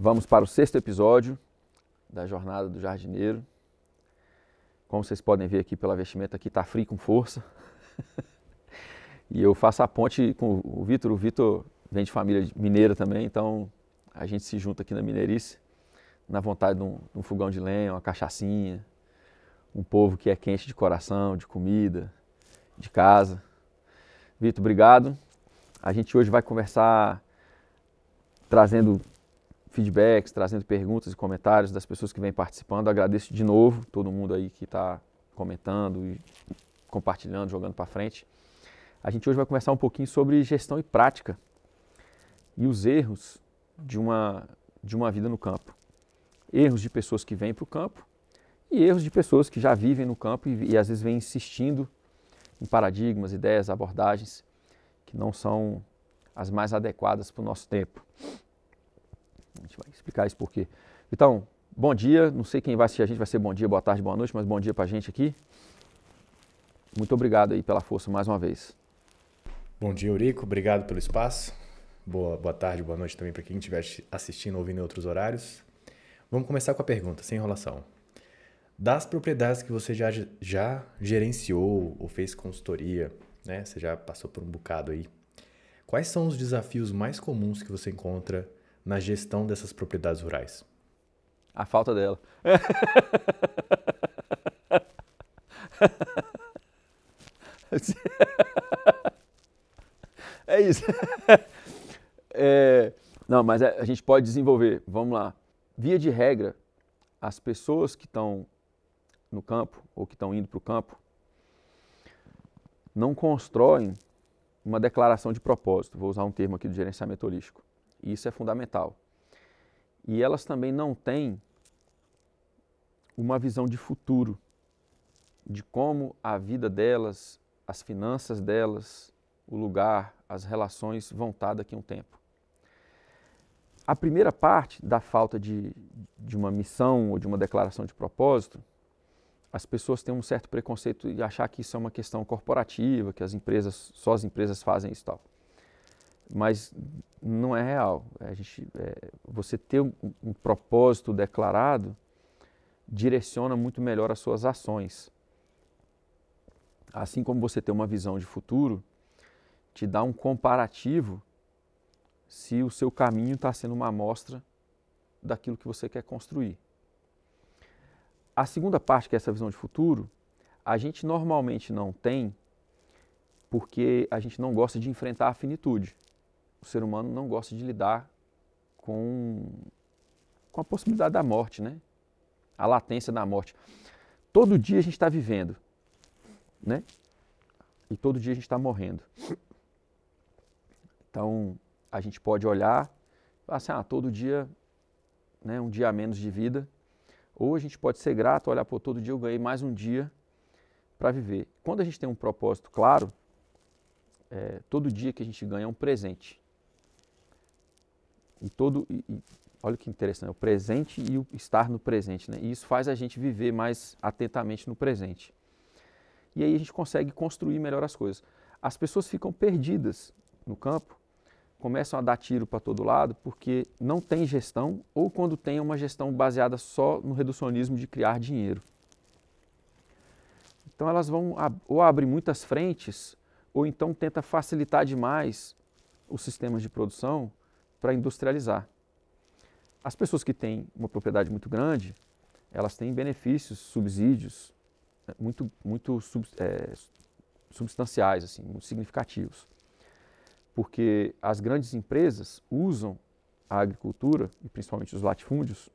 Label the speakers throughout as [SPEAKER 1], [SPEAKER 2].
[SPEAKER 1] Vamos para o sexto episódio da jornada do jardineiro. Como vocês podem ver aqui pela vestimenta, aqui está frio com força. e eu faço a ponte com o Vitor. O Vitor vem de família mineira também, então a gente se junta aqui na Mineirice, na vontade de um, de um fogão de lenha, uma cachaçinha, um povo que é quente de coração, de comida, de casa. Vitor, obrigado. A gente hoje vai conversar trazendo feedbacks, trazendo perguntas e comentários das pessoas que vêm participando. Agradeço de novo todo mundo aí que está comentando e compartilhando, jogando para frente. A gente hoje vai conversar um pouquinho sobre gestão e prática e os erros de uma, de uma vida no campo. Erros de pessoas que vêm para o campo e erros de pessoas que já vivem no campo e, e às vezes vêm insistindo em paradigmas, ideias, abordagens que não são as mais adequadas para o nosso tempo gente vai explicar isso por quê. Então, bom dia. Não sei quem vai assistir a gente, vai ser bom dia, boa tarde, boa noite, mas bom dia para a gente
[SPEAKER 2] aqui. Muito obrigado aí pela força mais uma vez. Bom dia, Eurico. Obrigado pelo espaço. Boa, boa tarde, boa noite também para quem estiver assistindo ou ouvindo em outros horários. Vamos começar com a pergunta, sem enrolação. Das propriedades que você já, já gerenciou ou fez consultoria, né? Você já passou por um bocado aí. Quais são os desafios mais comuns que você encontra na gestão dessas propriedades rurais? A falta dela.
[SPEAKER 1] É isso. É, não, mas é, a gente pode desenvolver. Vamos lá. Via de regra, as pessoas que estão no campo ou que estão indo para o campo não constroem uma declaração de propósito. Vou usar um termo aqui do gerenciamento holístico e isso é fundamental. E elas também não têm uma visão de futuro, de como a vida delas, as finanças delas, o lugar, as relações vão estar daqui a um tempo. A primeira parte da falta de, de uma missão ou de uma declaração de propósito, as pessoas têm um certo preconceito de achar que isso é uma questão corporativa, que as empresas, só as empresas fazem isso e tal mas não é real. A gente, é, você ter um, um, propósito declarado direciona muito melhor as suas ações. Assim como você ter uma visão de futuro, te dá um comparativo se o seu caminho está sendo uma amostra daquilo que você quer construir. A segunda parte, que é essa visão de futuro, a gente normalmente não tem porque a gente não gosta de enfrentar a finitude o ser humano não gosta de lidar com, com a possibilidade da morte, né? A latência da morte. Todo dia a gente está vivendo, né? E todo dia a gente está morrendo. Então, a gente pode olhar, assim, ah, todo dia, né, um dia a menos de vida. Ou a gente pode ser grato, olhar, pô, todo dia eu ganhei mais um dia para viver. Quando a gente tem um propósito claro, é, todo dia que a gente ganha é um presente. E todo, e, e, olha que interessante, né, o presente e o estar no presente, né? E isso faz a gente viver mais atentamente no presente. E aí a gente consegue construir melhor as coisas. As pessoas ficam perdidas no campo, começam a dar tiro para todo lado porque não tem gestão ou quando tem é uma gestão baseada só no reducionismo de criar dinheiro. Então elas vão ou abrem muitas frentes ou então tenta facilitar demais os sistemas de produção para industrializar. As pessoas que têm uma propriedade muito grande, elas têm benefícios, subsídios né, muito, muito sub, é, substanciais, assim, muito significativos. Porque as grandes empresas usam a agricultura, e principalmente os latifúndios,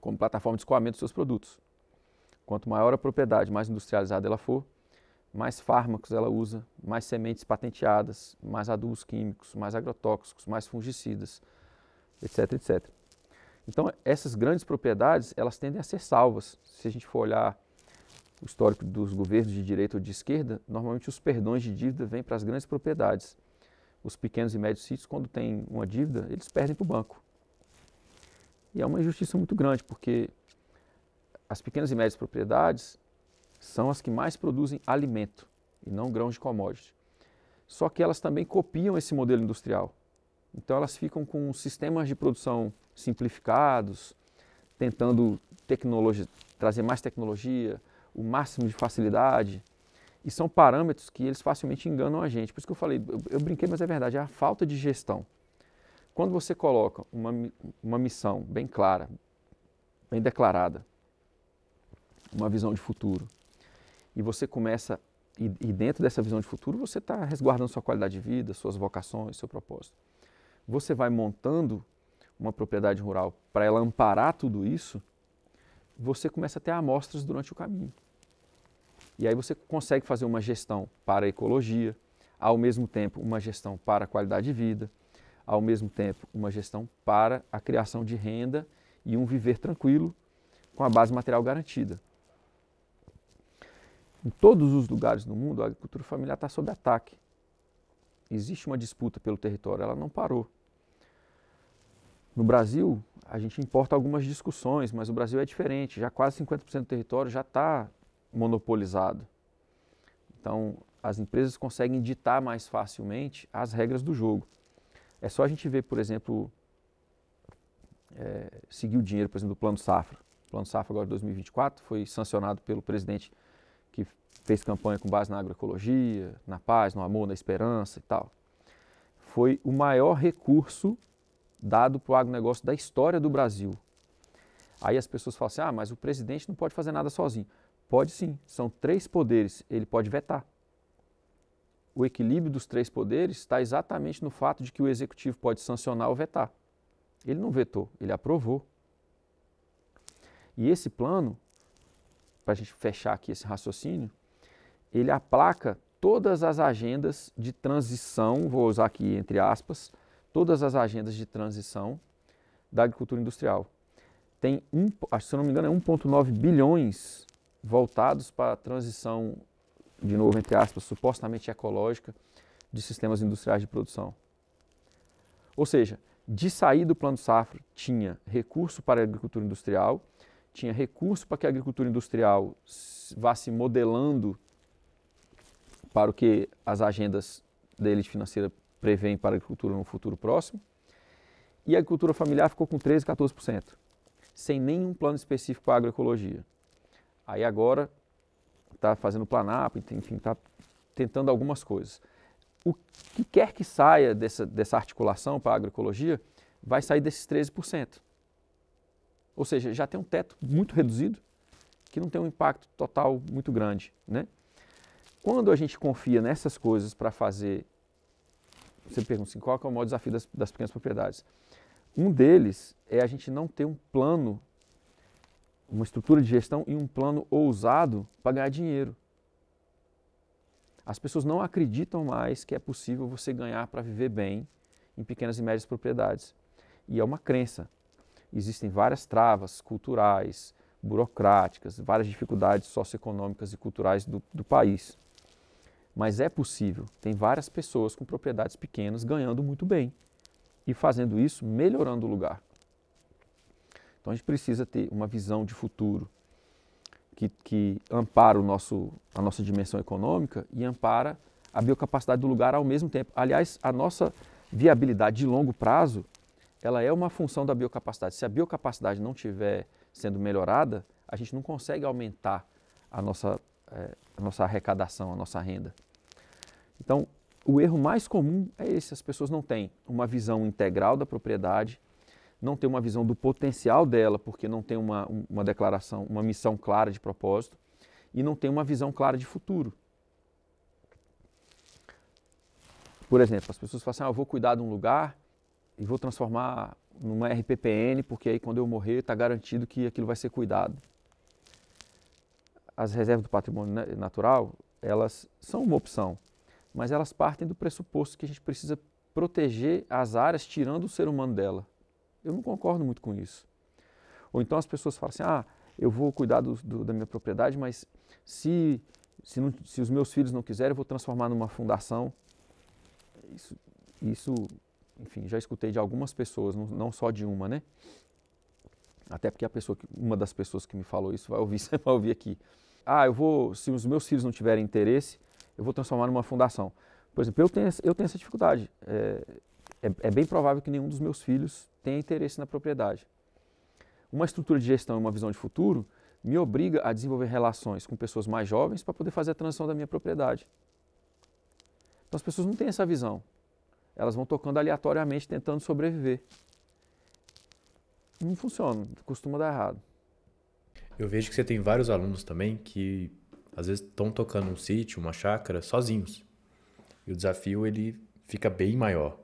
[SPEAKER 1] como plataforma de escoamento dos seus produtos. Quanto maior a propriedade, mais industrializada ela for, mais fármacos ela usa, mais sementes patenteadas, mais adubos químicos, mais agrotóxicos, mais fungicidas, etc, etc. Então, essas grandes propriedades, elas tendem a ser salvas. Se a gente for olhar o histórico dos governos de direita ou de esquerda, normalmente os perdões de dívida vêm para as grandes propriedades. Os pequenos e médios sítios, quando têm uma dívida, eles perdem para o banco. E é uma injustiça muito grande, porque as pequenas e médias propriedades, são as que mais produzem alimento e não grãos de commodity. Só que elas também copiam esse modelo industrial. Então elas ficam com sistemas de produção simplificados, tentando tecnologia, trazer mais tecnologia, o máximo de facilidade. E são parâmetros que eles facilmente enganam a gente. Por isso que eu falei, eu, eu brinquei, mas é verdade, é a falta de gestão. Quando você coloca uma, uma missão bem clara, bem declarada, uma visão de futuro, e você começa, e, e dentro dessa visão de futuro, você está resguardando sua qualidade de vida, suas vocações, seu propósito. Você vai montando uma propriedade rural para ela amparar tudo isso, você começa a ter amostras durante o caminho. E aí você consegue fazer uma gestão para a ecologia, ao mesmo tempo uma gestão para a qualidade de vida, ao mesmo tempo uma gestão para a criação de renda e um viver tranquilo com a base material garantida. Em todos os lugares do mundo, a agricultura familiar está sob ataque. Existe uma disputa pelo território, ela não parou. No Brasil, a gente importa algumas discussões, mas o Brasil é diferente. Já quase 50% do território já está monopolizado. Então, as empresas conseguem ditar mais facilmente as regras do jogo. É só a gente ver, por exemplo, é, seguir o dinheiro, por exemplo, do Plano Safra. O Plano Safra agora de 2024 foi sancionado pelo presidente que fez campanha com base na agroecologia, na paz, no amor, na esperança e tal, foi o maior recurso dado para o agronegócio da história do Brasil. Aí as pessoas falam assim: ah, mas o presidente não pode fazer nada sozinho. Pode sim, são três poderes, ele pode vetar. O equilíbrio dos três poderes está exatamente no fato de que o executivo pode sancionar ou vetar. Ele não vetou, ele aprovou. E esse plano para a gente fechar aqui esse raciocínio, ele aplaca todas as agendas de transição, vou usar aqui entre aspas, todas as agendas de transição da agricultura industrial. Tem, um, ah, se eu não me engano, é 1,9 bilhões voltados para a transição, de novo, entre aspas, supostamente ecológica de sistemas industriais de produção. Ou seja, de sair do plano safra, tinha recurso para a agricultura industrial tinha recurso para que a agricultura industrial vá se modelando para o que as agendas da elite financeira prevêem para a agricultura no futuro próximo. E a agricultura familiar ficou com 13, 14%, sem nenhum plano específico para a agroecologia. Aí agora está fazendo planap, enfim, está tentando algumas coisas. O que quer que saia dessa, dessa articulação para a agroecologia vai sair desses 13%. Ou seja, já tem um teto muito reduzido que não tem um impacto total muito grande, né? Quando a gente confia nessas coisas para fazer, você pergunta assim, qual é o maior desafio das, das pequenas propriedades? Um deles é a gente não ter um plano, uma estrutura de gestão e um plano ousado para ganhar dinheiro. As pessoas não acreditam mais que é possível você ganhar para viver bem em pequenas e médias propriedades. E é uma crença existem várias travas culturais, burocráticas, várias dificuldades socioeconômicas e culturais do, do país. Mas é possível. Tem várias pessoas com propriedades pequenas ganhando muito bem e fazendo isso melhorando o lugar. Então a gente precisa ter uma visão de futuro que, que ampara o nosso, a nossa dimensão econômica e ampara a biocapacidade do lugar ao mesmo tempo. Aliás, a nossa viabilidade de longo prazo ela é uma função da biocapacidade. Se a biocapacidade não estiver sendo melhorada, a gente não consegue aumentar a nossa, é, a nossa arrecadação, a nossa renda. Então, o erro mais comum é esse: as pessoas não têm uma visão integral da propriedade, não têm uma visão do potencial dela, porque não tem uma, uma declaração, uma missão clara de propósito, e não tem uma visão clara de futuro. Por exemplo, as pessoas falam assim: ah, eu vou cuidar de um lugar e vou transformar numa RPPN, porque aí quando eu morrer está garantido que aquilo vai ser cuidado. As reservas do patrimônio natural, elas são uma opção, mas elas partem do pressuposto que a gente precisa proteger as áreas tirando o ser humano dela. Eu não concordo muito com isso. Ou então as pessoas falam assim, ah, eu vou cuidar do, do, da minha propriedade, mas se, se, não, se os meus filhos não quiserem, eu vou transformar numa fundação. Isso, isso enfim, já escutei de algumas pessoas, não só de uma, né? Até porque a pessoa, uma das pessoas que me falou isso vai ouvir, vai ouvir aqui. Ah, eu vou, se os meus filhos não tiverem interesse, eu vou transformar numa fundação. Por exemplo, eu tenho, eu tenho essa dificuldade. É, é, é bem provável que nenhum dos meus filhos tenha interesse na propriedade. Uma estrutura de gestão e uma visão de futuro me obriga a desenvolver relações com pessoas mais jovens para poder fazer a transição da minha propriedade. Então as pessoas não têm essa visão elas vão tocando aleatoriamente tentando sobreviver. Não funciona, costuma dar errado.
[SPEAKER 2] Eu vejo que você tem vários alunos também que às vezes estão tocando um sítio, uma chácara, sozinhos. E o desafio ele fica bem maior.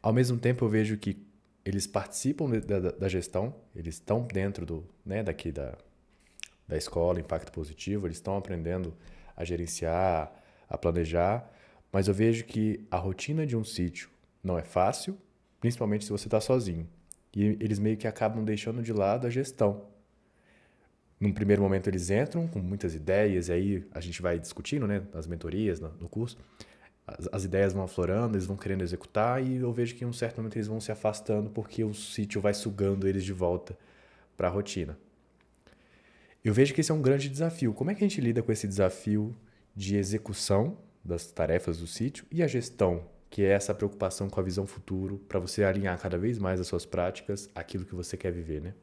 [SPEAKER 2] Ao mesmo tempo, eu vejo que eles participam da, da, gestão, eles estão dentro do, né, daqui da, da escola, impacto positivo, eles estão aprendendo a gerenciar, a planejar, mas eu vejo que a rotina de um sítio não é fácil, principalmente se você está sozinho. E eles meio que acabam deixando de lado a gestão. Num primeiro momento eles entram com muitas ideias, e aí a gente vai discutindo né, nas mentorias, no curso. As, as ideias vão aflorando, eles vão querendo executar, e eu vejo que em um certo momento eles vão se afastando porque o sítio vai sugando eles de volta para a rotina. Eu vejo que esse é um grande desafio. Como é que a gente lida com esse desafio de execução das tarefas do sítio e a gestão, que é essa preocupação com a visão futuro para você alinhar cada vez mais as suas práticas aquilo que você quer viver, né?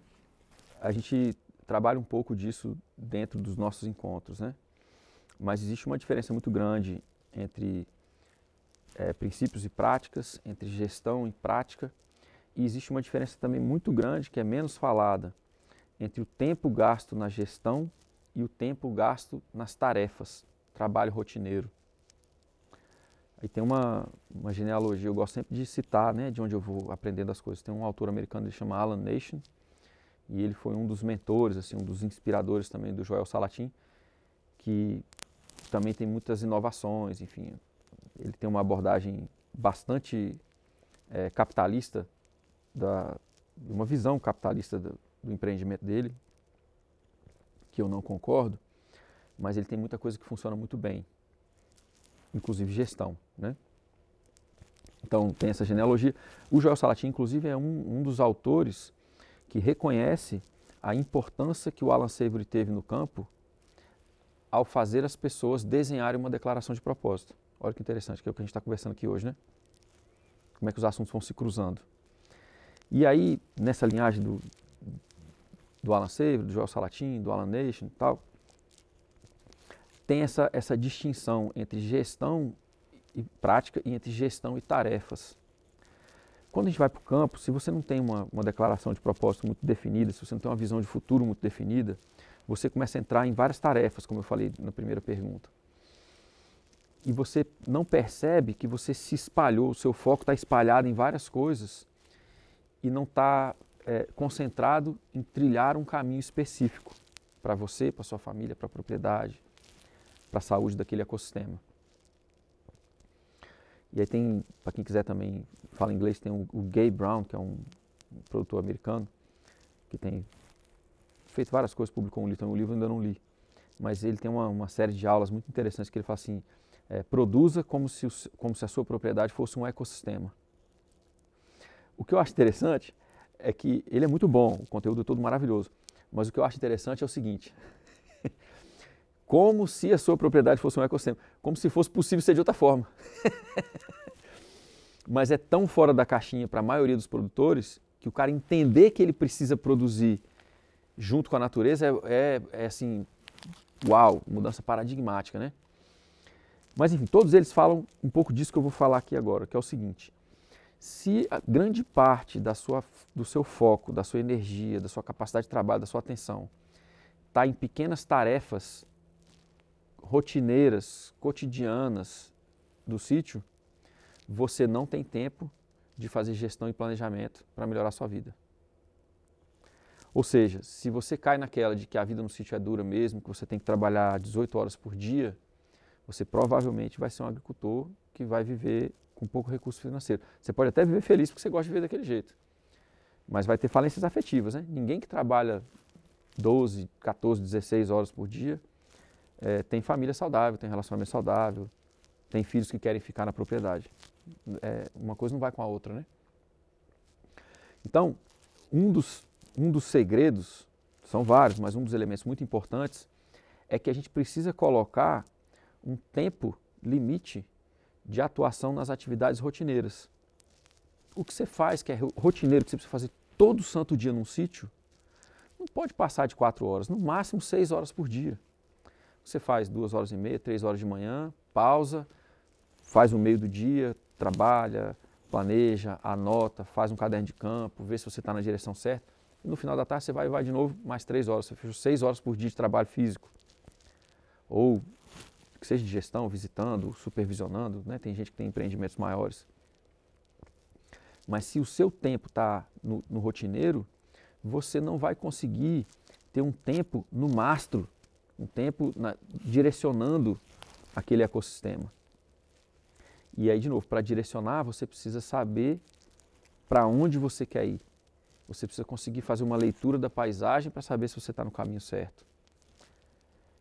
[SPEAKER 2] A gente trabalha um pouco disso dentro
[SPEAKER 1] dos nossos encontros, né? Mas existe uma diferença muito grande entre é, princípios e práticas, entre gestão e prática, e existe uma diferença também muito grande que é menos falada entre o tempo gasto na gestão e o tempo gasto nas tarefas, trabalho rotineiro. Aí tem uma, uma genealogia, eu gosto sempre de citar, né, de onde eu vou aprendendo as coisas. Tem um autor americano, ele chama Alan Nation, e ele foi um dos mentores, assim, um dos inspiradores também do Joel Salatin, que também tem muitas inovações, enfim. Ele tem uma abordagem bastante é, capitalista, da, uma visão capitalista do, do empreendimento dele, que eu não concordo, mas ele tem muita coisa que funciona muito bem, inclusive gestão. Né? Então tem essa genealogia. O Joel Salatin, inclusive, é um, um dos autores que reconhece a importância que o Alan Savory teve no campo ao fazer as pessoas desenharem uma declaração de propósito. Olha que interessante, que é o que a gente está conversando aqui hoje, né? Como é que os assuntos vão se cruzando. E aí, nessa linhagem do, do Alan Savory, do Joel Salatin, do Alan Nation e tal, tem essa, essa distinção entre gestão e prática e entre gestão e tarefas. Quando a gente vai para o campo, se você não tem uma, uma declaração de propósito muito definida, se você não tem uma visão de futuro muito definida, você começa a entrar em várias tarefas, como eu falei na primeira pergunta. E você não percebe que você se espalhou, o seu foco está espalhado em várias coisas e não está é, concentrado em trilhar um caminho específico para você, para sua família, para a propriedade, para a saúde daquele ecossistema. E aí tem, para quem quiser também fala inglês, tem o, o Gay Brown, que é um, produtor americano, que tem feito várias coisas, publicou um livro, então, o livro eu ainda não li. Mas ele tem uma, uma série de aulas muito interessantes que ele fala assim, é, produza como se, o, como se a sua propriedade fosse um ecossistema. O que eu acho interessante é que ele é muito bom, o conteúdo é todo maravilhoso, mas o que eu acho interessante é o seguinte, como se a sua propriedade fosse um ecossistema, como se fosse possível ser de outra forma. Mas é tão fora da caixinha para a maioria dos produtores que o cara entender que ele precisa produzir junto com a natureza é, é, é assim, uau, mudança paradigmática, né? Mas enfim, todos eles falam um pouco disso que eu vou falar aqui agora, que é o seguinte: se a grande parte da sua, do seu foco, da sua energia, da sua capacidade de trabalho, da sua atenção está em pequenas tarefas rotineiras, cotidianas do sítio, você não tem tempo de fazer gestão e planejamento para melhorar a sua vida. Ou seja, se você cai naquela de que a vida no sítio é dura mesmo, que você tem que trabalhar 18 horas por dia, você provavelmente vai ser um agricultor que vai viver com pouco recurso financeiro. Você pode até viver feliz porque você gosta de viver daquele jeito, mas vai ter falências afetivas. Né? Ninguém que trabalha 12, 14, 16 horas por dia é, tem família saudável, tem relacionamento saudável, tem filhos que querem ficar na propriedade. É, uma coisa não vai com a outra, né? Então, um dos, um dos segredos, são vários, mas um dos elementos muito importantes é que a gente precisa colocar um tempo limite de atuação nas atividades rotineiras. O que você faz, que é rotineiro, que você precisa fazer todo santo dia num sítio, não pode passar de quatro horas, no máximo seis horas por dia. Você faz duas horas e meia, três horas de manhã, pausa, faz o meio do dia, trabalha, planeja, anota, faz um caderno de campo, vê se você está na direção certa. E no final da tarde você vai e vai de novo mais três horas. Você fechou seis horas por dia de trabalho físico. Ou que seja de gestão, visitando, supervisionando, né? tem gente que tem empreendimentos maiores. Mas se o seu tempo está no, no rotineiro, você não vai conseguir ter um tempo no mastro o tempo na, direcionando aquele ecossistema. E aí, de novo, para direcionar, você precisa saber para onde você quer ir. Você precisa conseguir fazer uma leitura da paisagem para saber se você está no caminho certo.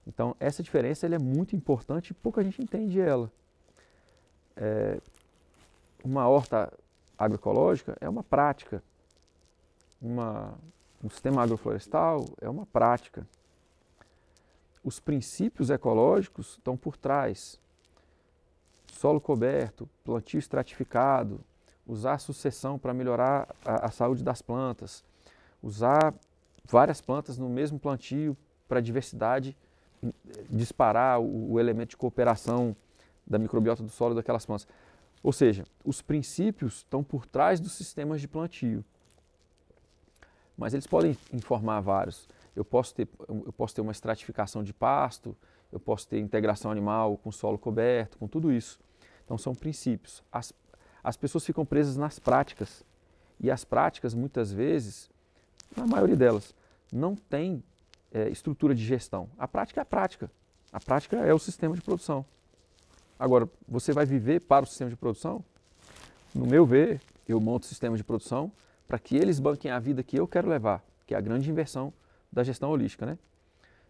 [SPEAKER 1] Então, essa diferença é muito importante e pouca gente entende ela. É, uma horta tá, agroecológica é uma prática. Uma, um sistema agroflorestal é uma prática os princípios ecológicos estão por trás. Solo coberto, plantio estratificado, usar sucessão para melhorar a, a saúde das plantas, usar várias plantas no mesmo plantio para a diversidade disparar o, o, elemento de cooperação da microbiota do solo daquelas plantas. Ou seja, os princípios estão por trás dos sistemas de plantio, mas eles podem informar vários eu posso ter, eu posso ter uma estratificação de pasto, eu posso ter integração animal com solo coberto, com tudo isso. Então são princípios. As, as pessoas ficam presas nas práticas e as práticas muitas vezes, na maioria delas, não tem é, estrutura de gestão. A prática é a prática. A prática é o sistema de produção. Agora, você vai viver para o sistema de produção? No meu ver, eu monto o sistema de produção para que eles banquem a vida que eu quero levar, que é a grande inversão da gestão holística, né?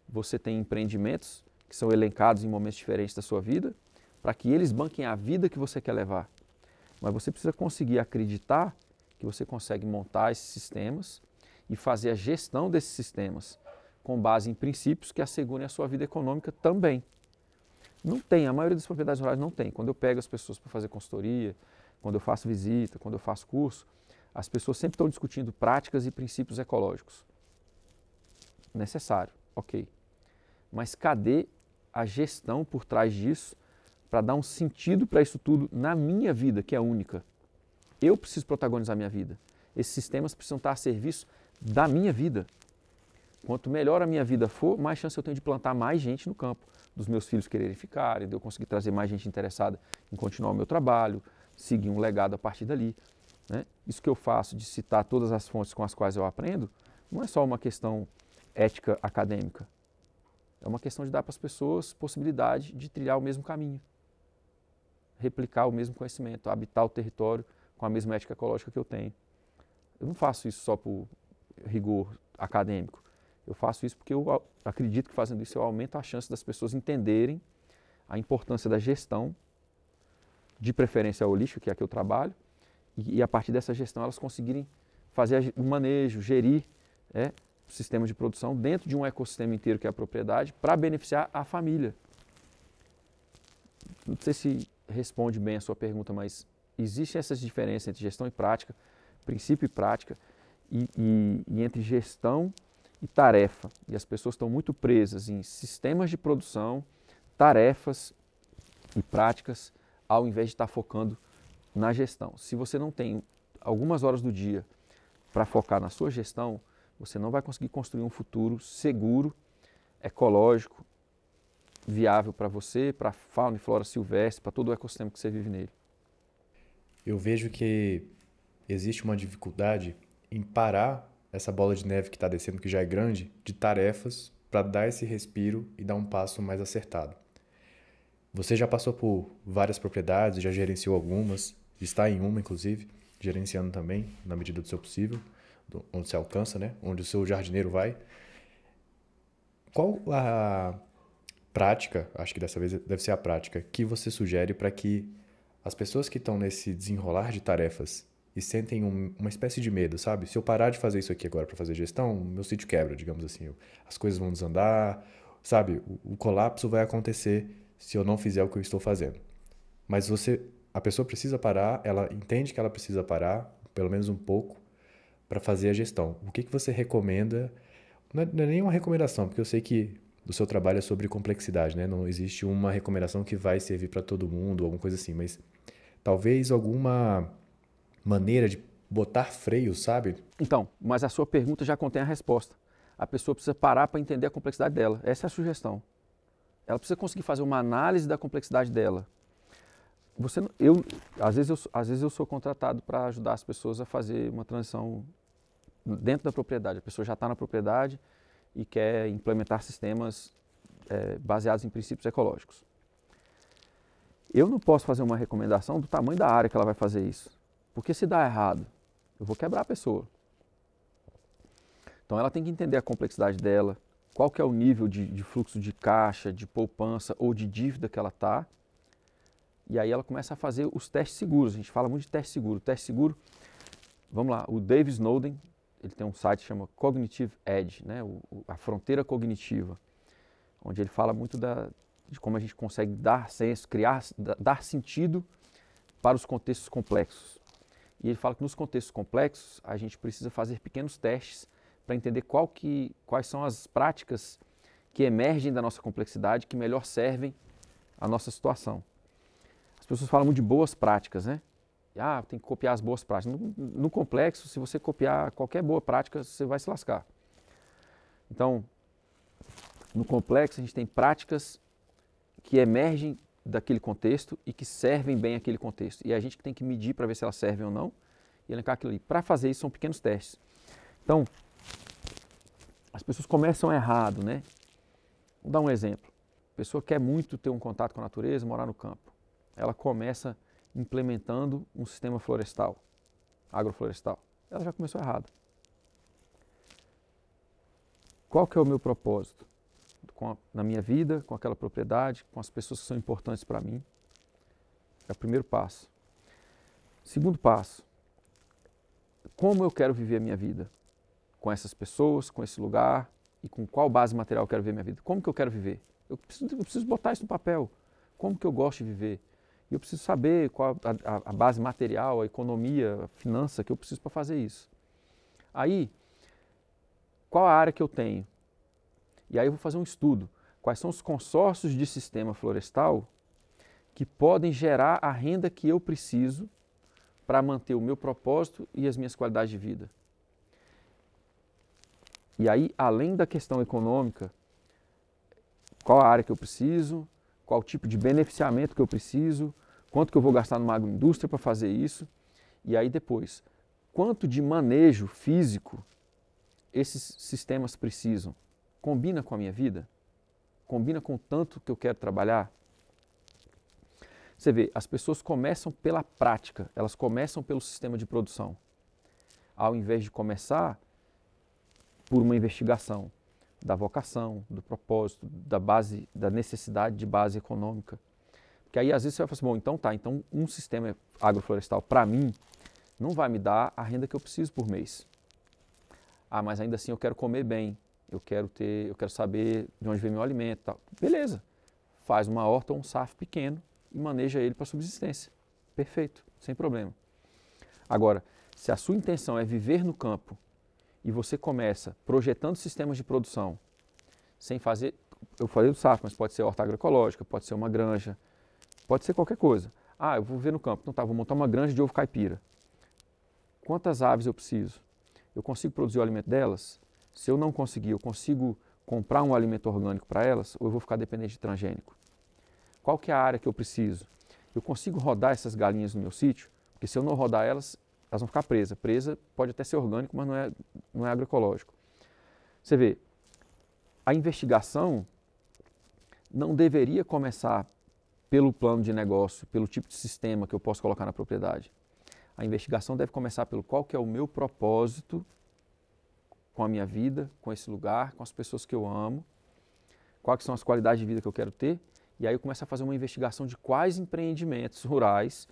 [SPEAKER 1] Você tem empreendimentos que são elencados em momentos diferentes da sua vida, para que eles banquem a vida que você quer levar. Mas você precisa conseguir acreditar que você consegue montar esses sistemas e fazer a gestão desses sistemas com base em princípios que assegurem a sua vida econômica também. Não tem, a maioria das propriedades rurais não tem. Quando eu pego as pessoas para fazer consultoria, quando eu faço visita, quando eu faço curso, as pessoas sempre estão discutindo práticas e princípios ecológicos necessário, ok. Mas cadê a gestão por trás disso para dar um sentido para isso tudo na minha vida, que é única? Eu preciso protagonizar minha vida. Esses sistemas precisam estar a serviço da minha vida. Quanto melhor a minha vida for, mais chance eu tenho de plantar mais gente no campo, dos meus filhos quererem ficar, de eu conseguir trazer mais gente interessada em continuar o meu trabalho, seguir um legado a partir dali. Né? Isso que eu faço de citar todas as fontes com as quais eu aprendo, não é só uma questão ética acadêmica. É uma questão de dar para as pessoas possibilidade de trilhar o mesmo caminho, replicar o mesmo conhecimento, habitar o território com a mesma ética ecológica que eu tenho. Eu não faço isso só por rigor acadêmico. Eu faço isso porque eu acredito que fazendo isso eu aumento a chance das pessoas entenderem a importância da gestão, de preferência holística, que é a que eu trabalho, e, e a partir dessa gestão elas conseguirem fazer o manejo, gerir é, sistema de produção dentro de um ecossistema inteiro que é a propriedade para beneficiar a família. Não sei se responde bem a sua pergunta, mas existem essas diferenças entre gestão e prática, princípio e prática, e, e, e entre gestão e tarefa. E as pessoas estão muito presas em sistemas de produção, tarefas e práticas, ao invés de estar tá focando na gestão. Se você não tem algumas horas do dia para focar na sua gestão, você não vai conseguir construir um futuro seguro, ecológico,
[SPEAKER 2] viável para você,
[SPEAKER 1] para a fauna e flora silvestre, para todo o ecossistema que você vive nele.
[SPEAKER 2] Eu vejo que existe uma dificuldade em parar essa bola de neve que está descendo, que já é grande, de tarefas para dar esse respiro e dar um passo mais acertado. Você já passou por várias propriedades, já gerenciou algumas, está em uma, inclusive, gerenciando também, na medida do seu possível onde se alcança, né? Onde o seu jardineiro vai. Qual a prática, acho que dessa vez deve ser a prática, que você sugere para que as pessoas que estão nesse desenrolar de tarefas e sentem um, uma espécie de medo, sabe? Se eu parar de fazer isso aqui agora para fazer gestão, meu sítio quebra, digamos assim. as coisas vão desandar, sabe? O, o colapso vai acontecer se eu não fizer o que eu estou fazendo. Mas você, a pessoa precisa parar, ela entende que ela precisa parar, pelo menos um pouco, para fazer a gestão. O que, que você recomenda? Não é, não é nenhuma recomendação, porque eu sei que o seu trabalho é sobre complexidade, né? Não existe uma recomendação que vai servir para todo mundo, alguma coisa assim, mas talvez alguma maneira de botar freio, sabe? Então,
[SPEAKER 1] mas a sua pergunta já contém a resposta. A pessoa precisa parar para entender a complexidade dela. Essa é a sugestão. Ela precisa conseguir fazer uma análise da complexidade dela. Você, eu, às vezes eu, às vezes eu sou contratado para ajudar as pessoas a fazer uma transição dentro da propriedade. A pessoa já está na propriedade e quer implementar sistemas é, baseados em princípios ecológicos. Eu não posso fazer uma recomendação do tamanho da área que ela vai fazer isso, porque se dá errado, eu vou quebrar a pessoa. Então ela tem que entender a complexidade dela, qual que é o nível de, de fluxo de caixa, de poupança ou de dívida que ela está, e aí ela começa a fazer os testes seguros. A gente fala muito de teste seguro. teste seguro, vamos lá, o David Snowden ele tem um site que chama Cognitive Edge, né? O, o, a fronteira cognitiva, onde ele fala muito da, de como a gente consegue dar senso, criar, dar sentido para os contextos complexos. E ele fala que nos contextos complexos a gente precisa fazer pequenos testes para entender que, quais são as práticas que emergem da nossa complexidade que melhor servem à nossa situação. As pessoas falam muito de boas práticas, né? ah, tem que copiar as boas práticas. No, no, complexo, se você copiar qualquer boa prática, você vai se lascar. Então, no complexo, a gente tem práticas que emergem daquele contexto e que servem bem aquele contexto. E é a gente que tem que medir para ver se elas servem ou não e elencar aquilo ali. Para fazer isso, são pequenos testes. Então, as pessoas começam errado, né? Vou dar um exemplo. A pessoa quer muito ter um contato com a natureza, morar no campo. Ela começa implementando um sistema florestal, agroflorestal. Ela já começou errada. Qual que é o meu propósito a, na minha vida, com aquela propriedade, com as pessoas que são importantes para mim? É o primeiro passo. Segundo passo, como eu quero viver a minha vida? Com essas pessoas, com esse lugar e com qual base material eu quero viver a minha vida? Como que eu quero viver? Eu preciso, eu preciso botar isso no papel. Como que eu gosto de viver? E eu preciso saber qual a, a, a base material, a economia, a finança que eu preciso para fazer isso. Aí, qual a área que eu tenho? E aí eu vou fazer um estudo. Quais são os consórcios de sistema florestal que podem gerar a renda que eu preciso para manter o meu propósito e as minhas qualidades de vida? E aí, além da questão econômica, qual a área que eu preciso, qual tipo de beneficiamento que eu preciso, quanto que eu vou gastar numa agroindústria para fazer isso, e aí depois, quanto de manejo físico esses sistemas precisam. Combina com a minha vida? Combina com o tanto que eu quero trabalhar? Você vê, as pessoas começam pela prática, elas começam pelo sistema de produção, ao invés de começar por uma investigação da vocação, do propósito, da base, da necessidade de base econômica. Porque aí às vezes você vai falar assim, bom, então tá, então um sistema agroflorestal para mim não vai me dar a renda que eu preciso por mês. Ah, mas ainda assim eu quero comer bem, eu quero ter, eu quero saber de onde vem meu alimento, tal. Beleza. Faz uma horta ou um SAF pequeno e maneja ele para subsistência. Perfeito, sem problema. Agora, se a sua intenção é viver no campo e você começa projetando sistemas de produção sem fazer. Eu falei do saco, mas pode ser horta agroecológica, pode ser uma granja, pode ser qualquer coisa. Ah, eu vou ver no campo. Então tá, vou montar uma granja de ovo caipira. Quantas aves eu preciso? Eu consigo produzir o alimento delas? Se eu não conseguir, eu consigo comprar um alimento orgânico para elas ou eu vou ficar dependente de transgênico? Qual que é a área que eu preciso? Eu consigo rodar essas galinhas no meu sítio? Porque se eu não rodar elas, elas vão ficar presas. Presa pode até ser orgânico, mas não é, não é agroecológico. Você vê, a investigação não deveria começar pelo plano de negócio, pelo tipo de sistema que eu posso colocar na propriedade. A investigação deve começar pelo qual que é o meu propósito com a minha vida, com esse lugar, com as pessoas que eu amo, quais são as qualidades de vida que eu quero ter, e aí eu começo a fazer uma investigação de quais empreendimentos rurais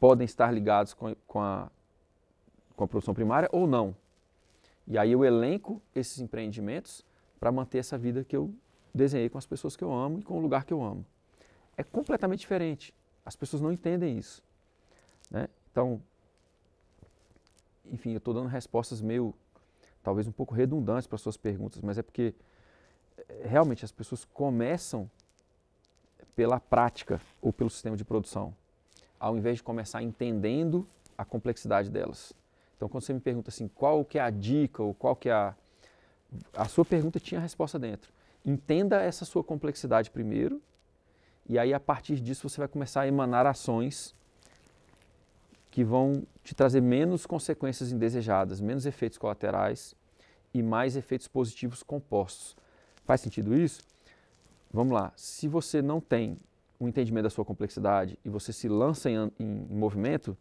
[SPEAKER 1] podem estar ligados com, a, com a produção primária ou não. E aí eu elenco esses empreendimentos para manter essa vida que eu desenhei com as pessoas que eu amo e com o lugar que eu amo. É completamente diferente. As pessoas não entendem isso. Né? Então, enfim, eu estou dando respostas meio, talvez um pouco redundantes para suas perguntas, mas é porque eh, realmente as pessoas começam pela prática ou pelo sistema de produção, ao invés de começar entendendo a complexidade delas. Então, quando você me pergunta assim, qual que é a dica ou qual que é a... A sua pergunta tinha a resposta dentro. Entenda essa sua complexidade primeiro e aí, a partir disso, você vai começar a emanar ações que vão te trazer menos consequências indesejadas, menos efeitos colaterais e mais efeitos positivos compostos. Faz sentido isso? Vamos lá. Se você não tem o um entendimento da sua complexidade e você se lança em, em movimento,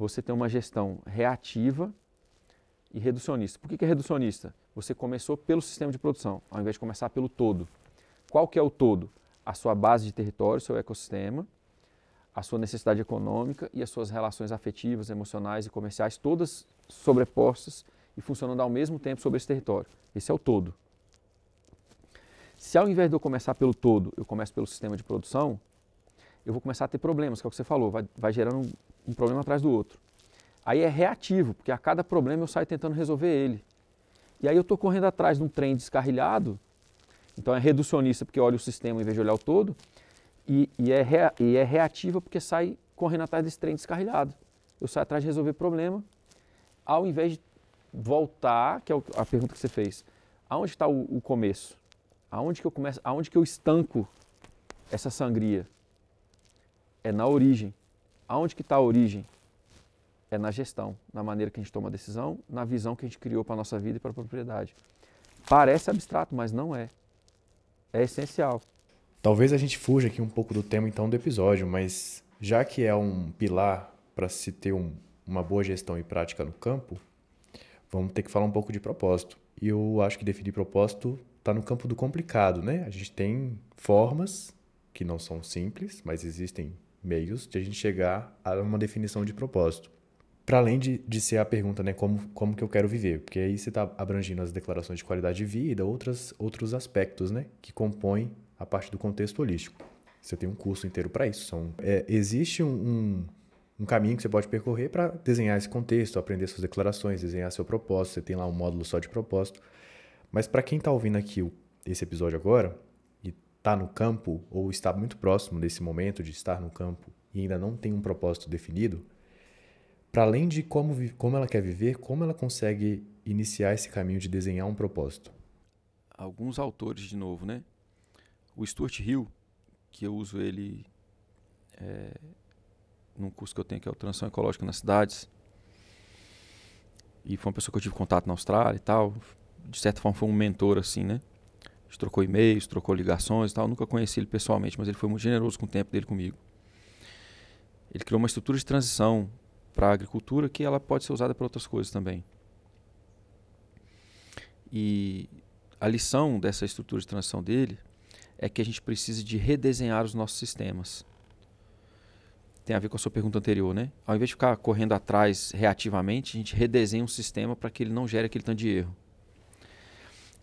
[SPEAKER 1] você tem uma gestão reativa e reducionista. Por que, que é reducionista? Você começou pelo sistema de produção, ao invés de começar pelo todo. Qual que é o todo? A sua base de território, seu ecossistema, a sua necessidade econômica e as suas relações afetivas, emocionais e comerciais, todas sobrepostas e funcionando ao mesmo tempo sobre esse território. Esse é o todo. Se ao invés de eu começar pelo todo, eu começo pelo sistema de produção, eu vou começar a ter problemas, que é o que você falou, vai, vai gerando um problema atrás do outro. Aí é reativo, porque a cada problema eu saio tentando resolver ele. E aí eu estou correndo atrás de um trem descarrilhado, então é reducionista porque olha o sistema em vez de olhar o todo, e, e é, rea, e é reativa porque sai correndo atrás desse trem descarrilhado. Eu saio atrás de resolver problema, ao invés de voltar, que é a pergunta que você fez, aonde está o, o, começo? Aonde que eu começo? Aonde que eu estanco essa sangria? É na origem aonde que está a origem? É na gestão, na maneira que a gente toma a decisão, na visão que a gente criou para a nossa vida e para a propriedade. Parece abstrato, mas não é. É essencial.
[SPEAKER 2] Talvez a gente fuja aqui um pouco do tema então do episódio, mas já que é um pilar para se ter um, uma boa gestão e prática no campo, vamos ter que falar um pouco de propósito. E eu acho que definir propósito está no campo do complicado, né? A gente tem formas que não são simples, mas existem meios de a gente chegar a uma definição de propósito. Para além de, de ser a pergunta, né, como, como que eu quero viver? Porque aí você está abrangindo as declarações de qualidade de vida, outras, outros aspectos né, que compõem a parte do contexto holístico. Você tem um curso inteiro para isso. São, é, existe um, um, um, caminho que você pode percorrer para desenhar esse contexto, aprender suas declarações, desenhar seu propósito. Você tem lá um módulo só de propósito. Mas para quem está ouvindo aqui esse episódio agora, está no campo ou está muito próximo desse momento de estar no campo e ainda não tem um propósito definido, para além de como, como ela quer viver, como ela consegue iniciar esse caminho de desenhar um propósito?
[SPEAKER 1] Alguns autores, de novo, né? O Stuart Hill, que eu uso ele é, num curso que eu tenho que é o Transição Ecológica nas Cidades, e foi uma pessoa que eu tive contato na Austrália e tal, de certa forma foi um mentor, assim, né? gente trocou e-mails, trocou ligações e tal. Eu nunca conheci ele pessoalmente, mas ele foi muito generoso com o tempo dele comigo. Ele criou uma estrutura de transição para a agricultura que ela pode ser usada para outras coisas também. E a lição dessa estrutura de transição dele é que a gente precisa de redesenhar os nossos sistemas. Tem a ver com a sua pergunta anterior, né? Ao invés de ficar correndo atrás reativamente, a gente redesenha um sistema para que ele não gere aquele tanto de erro.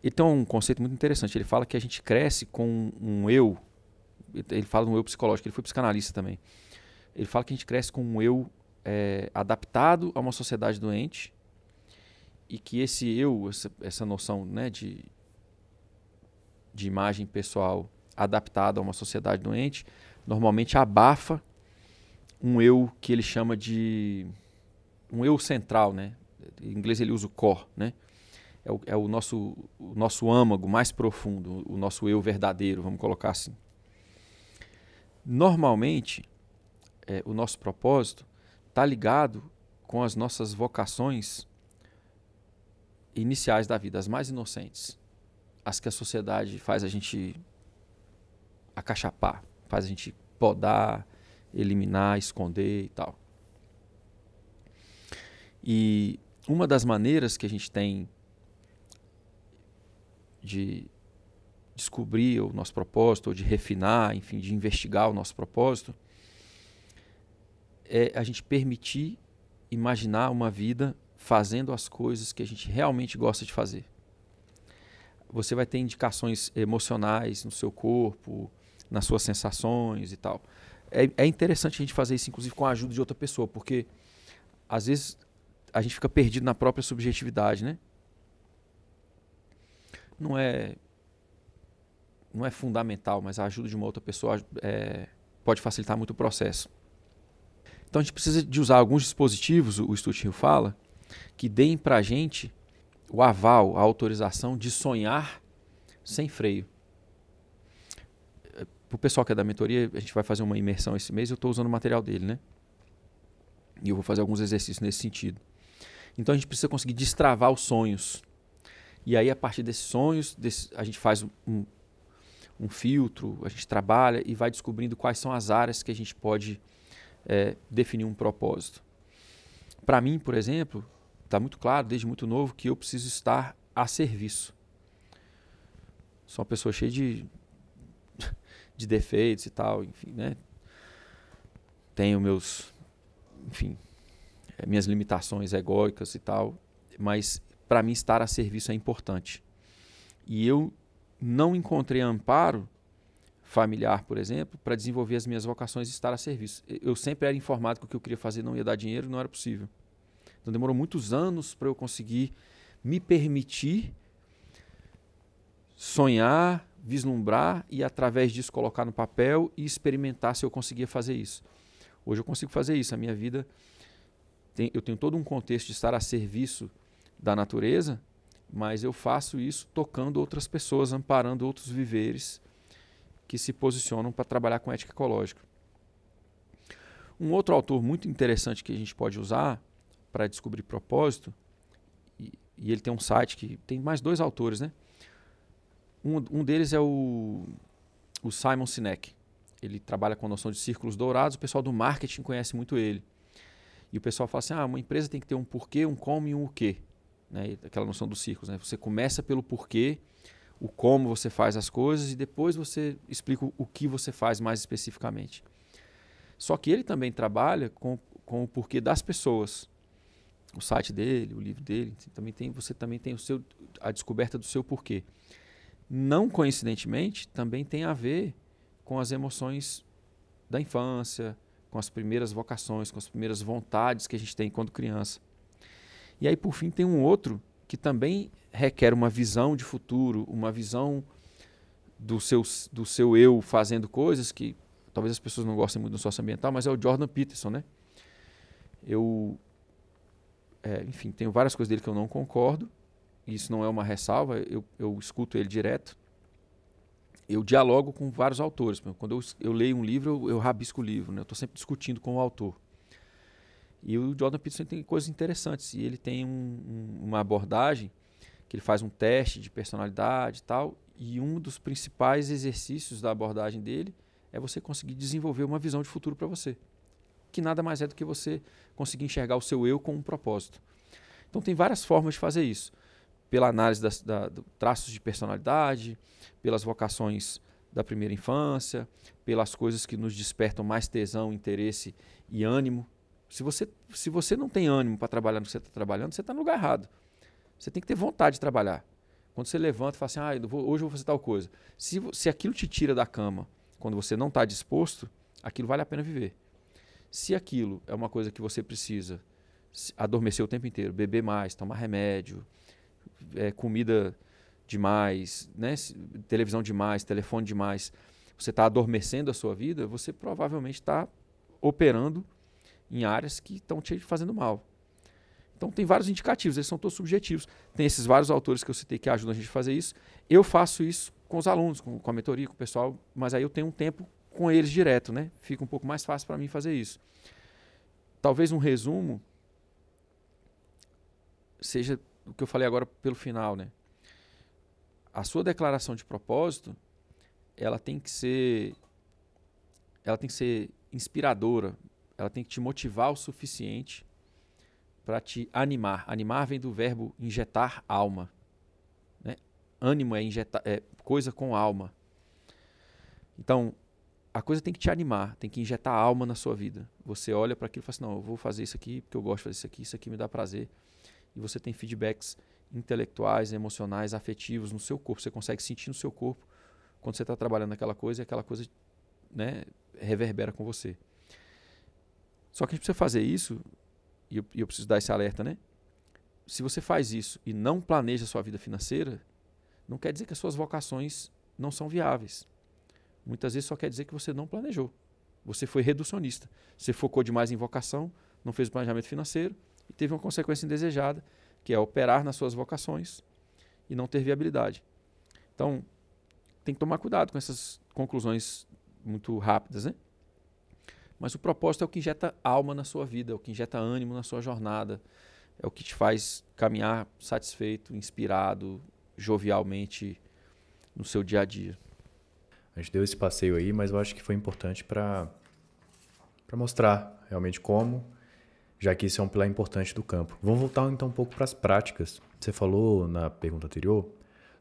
[SPEAKER 1] Ele tem um conceito muito interessante. Ele fala que a gente cresce com um eu. Ele fala de um eu psicológico, ele foi psicanalista também. Ele fala que a gente cresce com um eu é, adaptado a uma sociedade doente e que esse eu, essa, essa noção né, de, de imagem pessoal adaptada a uma sociedade doente, normalmente abafa um eu que ele chama de um eu central, né? Em inglês ele usa o core, né? é o, é o nosso, o nosso âmago mais profundo, o nosso eu verdadeiro, vamos colocar assim. Normalmente, é, o nosso propósito está ligado com as nossas vocações iniciais da vida, as mais inocentes, as que a sociedade faz a gente acachapar, faz a gente podar, eliminar, esconder e tal. E uma das maneiras que a gente tem de descobrir o nosso propósito, ou de refinar, enfim, de investigar o nosso propósito, é a gente permitir imaginar uma vida fazendo as coisas que a gente realmente gosta de fazer. Você vai ter indicações emocionais no seu corpo, nas suas sensações e tal. É, é interessante a gente fazer isso, inclusive, com a ajuda de outra pessoa, porque às vezes a gente fica perdido na própria subjetividade, né? não é não é fundamental, mas a ajuda de uma outra pessoa é, pode facilitar muito o processo. Então a gente precisa de usar alguns dispositivos, o Stutinho fala, que deem para a gente o aval, a autorização de sonhar sem freio. Para o pessoal que é da mentoria, a gente vai fazer uma imersão esse mês, eu estou usando o material dele, né? E eu vou fazer alguns exercícios nesse sentido. Então a gente precisa conseguir destravar os sonhos. E aí, a partir desses sonhos, desse, a gente faz um, um, filtro, a gente trabalha e vai descobrindo quais são as áreas que a gente pode é, definir um propósito. Para mim, por exemplo, está muito claro, desde muito novo, que eu preciso estar a serviço. Sou uma pessoa cheia de, de defeitos e tal, enfim, né? Tenho meus, enfim, é, minhas limitações egóicas e tal, mas para mim estar a serviço é importante. E eu não encontrei amparo familiar, por exemplo, para desenvolver as minhas vocações e estar a serviço. Eu sempre era informado que o que eu queria fazer não ia dar dinheiro, não era possível. Então demorou muitos anos para eu conseguir me permitir sonhar, vislumbrar e através disso colocar no papel e experimentar se eu conseguia fazer isso. Hoje eu consigo fazer isso, a minha vida tem, eu tenho todo um contexto de estar a serviço da natureza, mas eu faço isso tocando outras pessoas, amparando outros viveres que se posicionam para trabalhar com ética ecológica. Um outro autor muito interessante que a gente pode usar para descobrir propósito, e, e, ele tem um site que tem mais dois autores, né? Um, um deles é o, o Simon Sinek. Ele trabalha com a noção de círculos dourados, o pessoal do marketing conhece muito ele. E o pessoal fala assim: ah, uma empresa tem que ter um porquê, um como e um o quê. Né? Aquela noção dos círculos. Né? Você começa pelo porquê, o como você faz as coisas e depois você explica o que você faz mais especificamente. Só que ele também trabalha com, com o porquê das pessoas. O site dele, o livro dele, também tem, você também tem o seu, a descoberta do seu porquê. Não coincidentemente, também tem a ver com as emoções da infância, com as primeiras vocações, com as primeiras vontades que a gente tem quando criança. E aí, por fim, tem um outro que também requer uma visão de futuro, uma visão do seu, do seu eu fazendo coisas que talvez as pessoas não gostem muito do ambiental mas é o Jordan Peterson, né? Eu, é, enfim, tenho várias coisas dele que eu não concordo, isso não é uma ressalva, eu, eu escuto ele direto. Eu dialogo com vários autores. Quando eu, eu leio um livro, eu, eu rabisco o livro, né? eu estou sempre discutindo com o autor. E o Jordan Peterson tem coisas interessantes. E ele tem um, um, uma abordagem que ele faz um teste de personalidade e tal. E um dos principais exercícios da abordagem dele é você conseguir desenvolver uma visão de futuro para você. Que nada mais é do que você conseguir enxergar o seu eu com um propósito. Então, tem várias formas de fazer isso. Pela análise das da, traços de personalidade, pelas vocações da primeira infância, pelas coisas que nos despertam mais tesão, interesse e ânimo se você, se você não tem ânimo para trabalhar no que você está trabalhando, você está no lugar errado. Você tem que ter vontade de trabalhar. Quando você levanta e fala assim, ah, vou, hoje eu vou fazer tal coisa. Se, se aquilo te tira da cama quando você não está disposto, aquilo vale a pena viver. Se aquilo é uma coisa que você precisa adormecer o tempo inteiro, beber mais, tomar remédio, é, comida demais, né? televisão demais, telefone demais, você está adormecendo a sua vida, você provavelmente está operando em áreas que estão te fazendo mal. Então tem vários indicativos, eles são todos subjetivos. Tem esses vários autores que eu citei que ajudam a gente a fazer isso. Eu faço isso com os alunos, com, com a mentoria, com o pessoal, mas aí eu tenho um tempo com eles direto, né? Fica um pouco mais fácil para mim fazer isso. Talvez um resumo seja o que eu falei agora pelo final, né? A sua declaração de propósito, ela tem que ser ela tem que ser inspiradora, ela tem que te motivar o suficiente para te animar. Animar vem do verbo injetar alma. Né? Ânimo é, injetar, é coisa com alma. Então, a coisa tem que te animar, tem que injetar alma na sua vida. Você olha para aquilo e fala assim: não, eu vou fazer isso aqui porque eu gosto de fazer isso aqui, isso aqui me dá prazer. E você tem feedbacks intelectuais, emocionais, afetivos no seu corpo. Você consegue sentir no seu corpo quando você está trabalhando aquela coisa e aquela coisa né, reverbera com você. Só que a gente precisa fazer isso, e eu, e eu preciso dar esse alerta, né? Se você faz isso e não planeja sua vida financeira, não quer dizer que as suas vocações não são viáveis. Muitas vezes só quer dizer que você não planejou. Você foi reducionista. Você focou demais em vocação, não fez o planejamento financeiro e teve uma consequência indesejada, que é operar nas suas vocações e não ter viabilidade. Então, tem que tomar cuidado com essas conclusões muito rápidas, né? Mas o propósito é o que injeta alma na sua vida, é o que injeta ânimo na sua jornada, é o que te faz caminhar satisfeito, inspirado, jovialmente no seu dia a dia. A
[SPEAKER 2] gente deu esse passeio aí, mas eu acho que foi importante para mostrar realmente como, já que isso é um pilar importante do campo. Vamos voltar então um pouco para as práticas. Você falou na pergunta anterior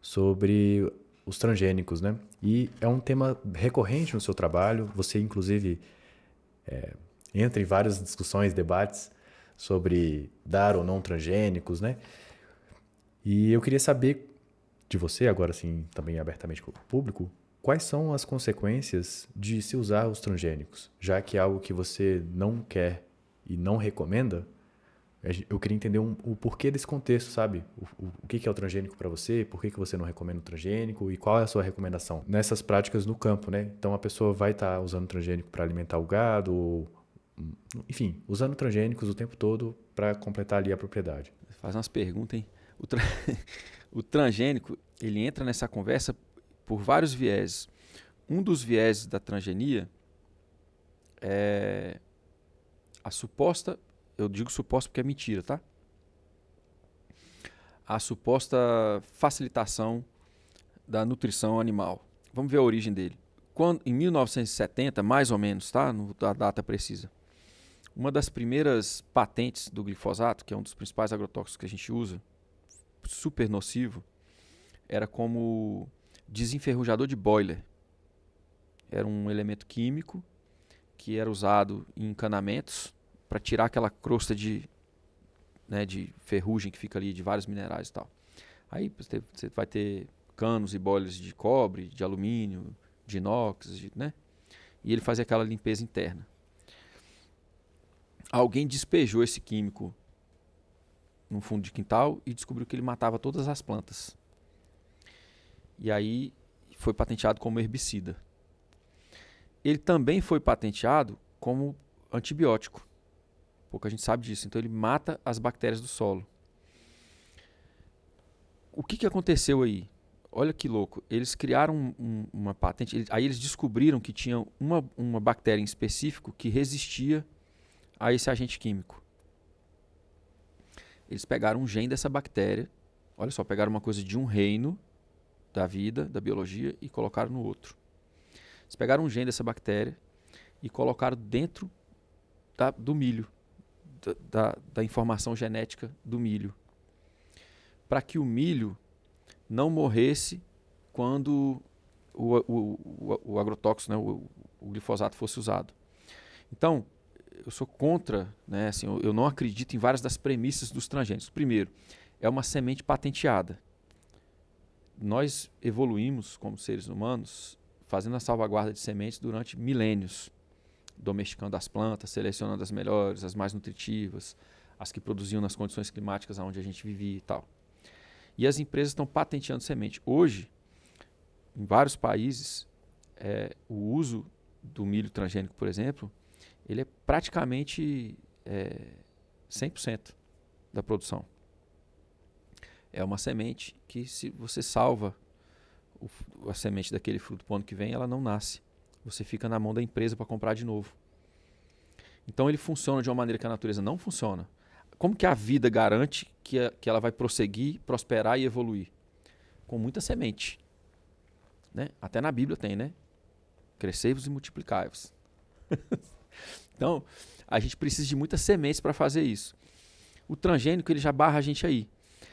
[SPEAKER 2] sobre os transgênicos, né? E é um tema recorrente no seu trabalho. Você, inclusive, é, entre várias discussões, debates sobre dar ou não transgênicos, né? E eu queria saber de você, agora sim, também abertamente com o público, quais são as consequências de se usar os transgênicos, já que é algo que você não quer e não recomenda, eu queria entender um, o porquê desse contexto, sabe? O, o, o que, que é o transgênico para você, por que, que você não recomenda o transgênico e qual é a sua recomendação nessas práticas no campo, né? Então a pessoa vai estar tá usando transgênico para alimentar o gado, ou, enfim, usando transgênicos o tempo todo para completar ali a propriedade. Faz umas perguntas, hein? O, tra...
[SPEAKER 1] o transgênico, ele entra nessa conversa por vários viéses. Um dos vieses da transgenia é a suposta eu digo suposto porque é mentira, tá? A suposta facilitação da nutrição animal. Vamos ver a origem dele. Quando, em 1970, mais ou menos, tá? No, a data precisa. Uma das primeiras patentes do glifosato, que é um dos principais agrotóxicos que a gente usa, super nocivo, era como desenferrujador de boiler. Era um elemento químico que era usado em encanamentos para tirar aquela crosta de, né, de ferrugem que fica ali de vários minerais e tal. Aí você, vai ter canos e bolhas de cobre, de alumínio, de inox, de, né? E ele fazia aquela limpeza interna. Alguém despejou esse químico no fundo de quintal e descobriu que ele matava todas as plantas. E aí foi patenteado como herbicida. Ele também foi patenteado como antibiótico. Pouca gente sabe disso. Então ele mata as bactérias do solo. O que, que aconteceu aí? Olha que louco. Eles criaram um, uma patente. Ele, aí eles descobriram que tinha uma, uma bactéria em específico que resistia a esse agente químico. Eles pegaram um gene dessa bactéria. Olha só, pegaram uma coisa de um reino da vida, da biologia, e colocaram no outro. Eles pegaram um gene dessa bactéria e colocaram dentro da, do milho da, da informação genética do milho. Para que o milho não morresse quando o, o, o, o agrotóxico, né, o, o, glifosato, fosse usado. Então, eu sou contra, né, assim, eu, eu não acredito em várias das premissas dos transgênicos. Primeiro, é uma semente patenteada. Nós evoluímos como seres humanos fazendo a salvaguarda de sementes durante milênios domesticando as plantas, selecionando as melhores, as mais nutritivas, as que produziam nas condições climáticas onde a gente vivia e tal. E as empresas estão patenteando semente. Hoje, em vários países, é, o uso do milho transgênico, por exemplo, ele é praticamente é, 100% da produção. É uma semente que, se você salva o, a semente daquele fruto para o ano que vem, ela não nasce você fica na mão da empresa para comprar de novo. Então ele funciona de uma maneira que a natureza não funciona. Como que a vida garante que, a, que ela vai prosseguir, prosperar e evoluir? Com muita semente. Né? Até na Bíblia tem, né? Crescei-vos e multiplicai-vos. então, a gente precisa de muitas sementes para fazer isso. O transgênico ele já barra a gente aí.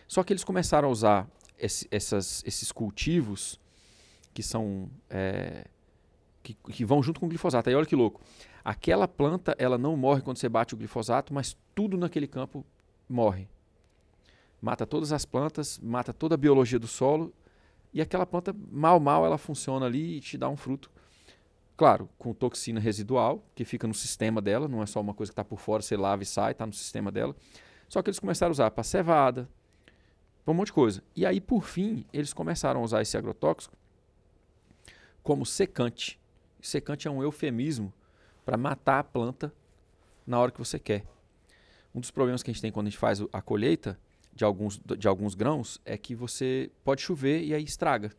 [SPEAKER 1] Só que eles começaram a usar esse, essas, esses cultivos que são é, que, que vão junto com o glifosato. Aí olha que louco. Aquela planta, ela não morre quando você bate o glifosato, mas tudo naquele campo morre. Mata todas as plantas, mata toda a biologia do solo e aquela planta, mal, mal, ela funciona ali e te dá um fruto. Claro, com toxina residual, que fica no sistema dela, não é só uma coisa que está por fora, você lava e sai, está no sistema dela. Só que eles começaram a usar para cevada, para um monte de coisa. E aí, por fim, eles começaram a usar esse agrotóxico como secante secante é um eufemismo para matar a planta na hora que você quer. Um dos problemas que a gente tem quando a gente faz a colheita de alguns, de alguns grãos é que você pode chover e aí estraga.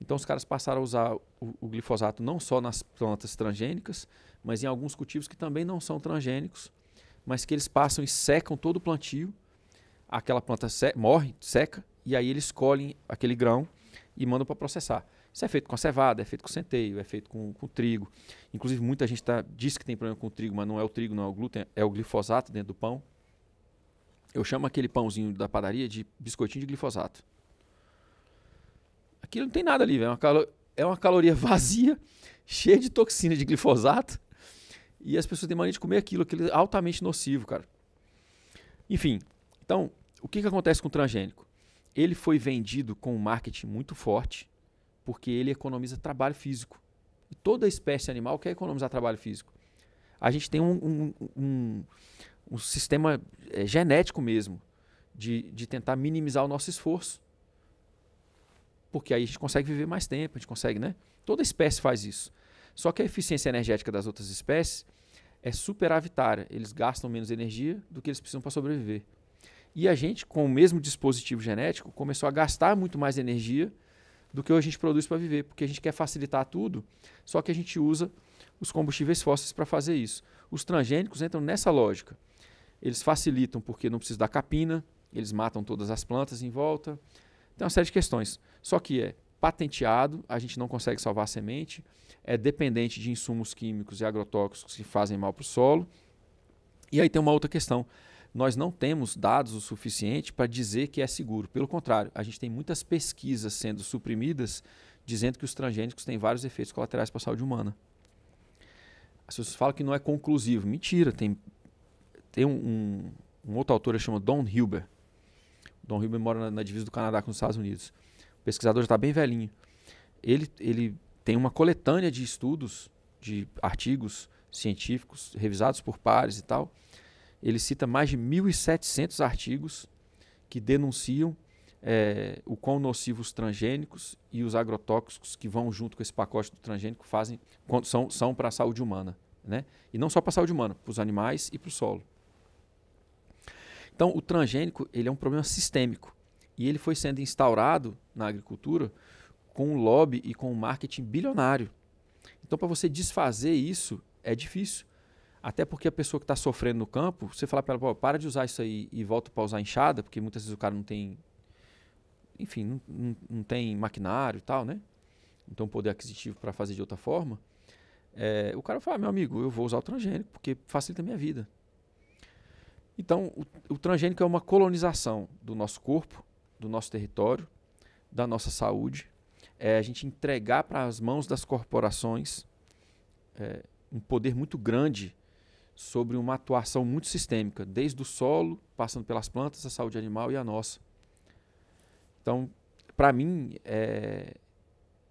[SPEAKER 1] Então os caras passaram a usar o, o glifosato não só nas plantas transgênicas, mas em alguns cultivos que também não são transgênicos, mas que eles passam e secam todo o plantio. Aquela planta se morre, seca, e aí eles colhem aquele grão e mandam para processar. Isso é feito com a cevada, é feito com centeio, é feito com, com trigo. Inclusive, muita gente tá, diz que tem problema com o trigo, mas não é o trigo, não é o glúten, é o glifosato dentro do pão. Eu chamo aquele pãozinho da padaria de biscoitinho de glifosato. Aquilo não tem nada ali, é uma, calo é uma caloria vazia, cheia de toxina de glifosato. E as pessoas têm mania de comer aquilo, aquilo é altamente nocivo, cara. Enfim, então, o que, que acontece com o transgênico? Ele foi vendido com um marketing muito forte porque ele economiza trabalho físico. E toda espécie animal quer economizar trabalho físico. A gente tem um, um, um, um sistema é, genético mesmo de, de tentar minimizar o nosso esforço. Porque aí a gente consegue viver mais tempo, a gente consegue, né? Toda espécie faz isso. Só que a eficiência energética das outras espécies é superavitária. Eles gastam menos energia do que eles precisam para sobreviver. E a gente, com o mesmo dispositivo genético, começou a gastar muito mais energia do que a gente produz para viver, porque a gente quer facilitar tudo, só que a gente usa os combustíveis fósseis para fazer isso. Os transgênicos entram nessa lógica. Eles facilitam porque não precisa da capina, eles matam todas as plantas em volta. Tem uma série de questões. Só que é patenteado, a gente não consegue salvar a semente, é dependente de insumos químicos e agrotóxicos que fazem mal para o solo. E aí tem uma outra questão nós não temos dados o suficiente para dizer que é seguro. Pelo contrário, a gente tem muitas pesquisas sendo suprimidas dizendo que os transgênicos têm vários efeitos colaterais para a saúde humana. As pessoas falam que não é conclusivo. Mentira, tem, tem um, um, outro autor que chama Don Hilber. Don Hilber mora na, na divisa do Canadá com os Estados Unidos. O pesquisador já está bem velhinho. Ele, ele tem uma coletânea de estudos, de artigos científicos revisados por pares e tal, ele cita mais de 1.700 artigos que denunciam é, o quão nocivos transgênicos e os agrotóxicos que vão junto com esse pacote do transgênico fazem, são, são para a saúde humana. Né? E não só para a saúde humana, para os animais e para o solo. Então, o transgênico ele é um problema sistêmico e ele foi sendo instaurado na agricultura com o lobby e com o marketing bilionário. Então, para você desfazer isso é difícil, até porque a pessoa que está sofrendo no campo, você falar para ela, para de usar isso aí e volta para usar enxada, porque muitas vezes o cara não tem. Enfim, não, não, tem maquinário e tal, né? Não tem um poder aquisitivo para fazer de outra forma. É, o cara fala, ah, meu amigo, eu vou usar o transgênico porque facilita a minha vida. Então, o, o transgênico é uma colonização do nosso corpo, do nosso território, da nossa saúde. É a gente entregar para as mãos das corporações é, um poder muito grande sobre uma atuação muito sistêmica, desde o solo, passando pelas plantas, a saúde animal e a nossa. Então, para mim, é,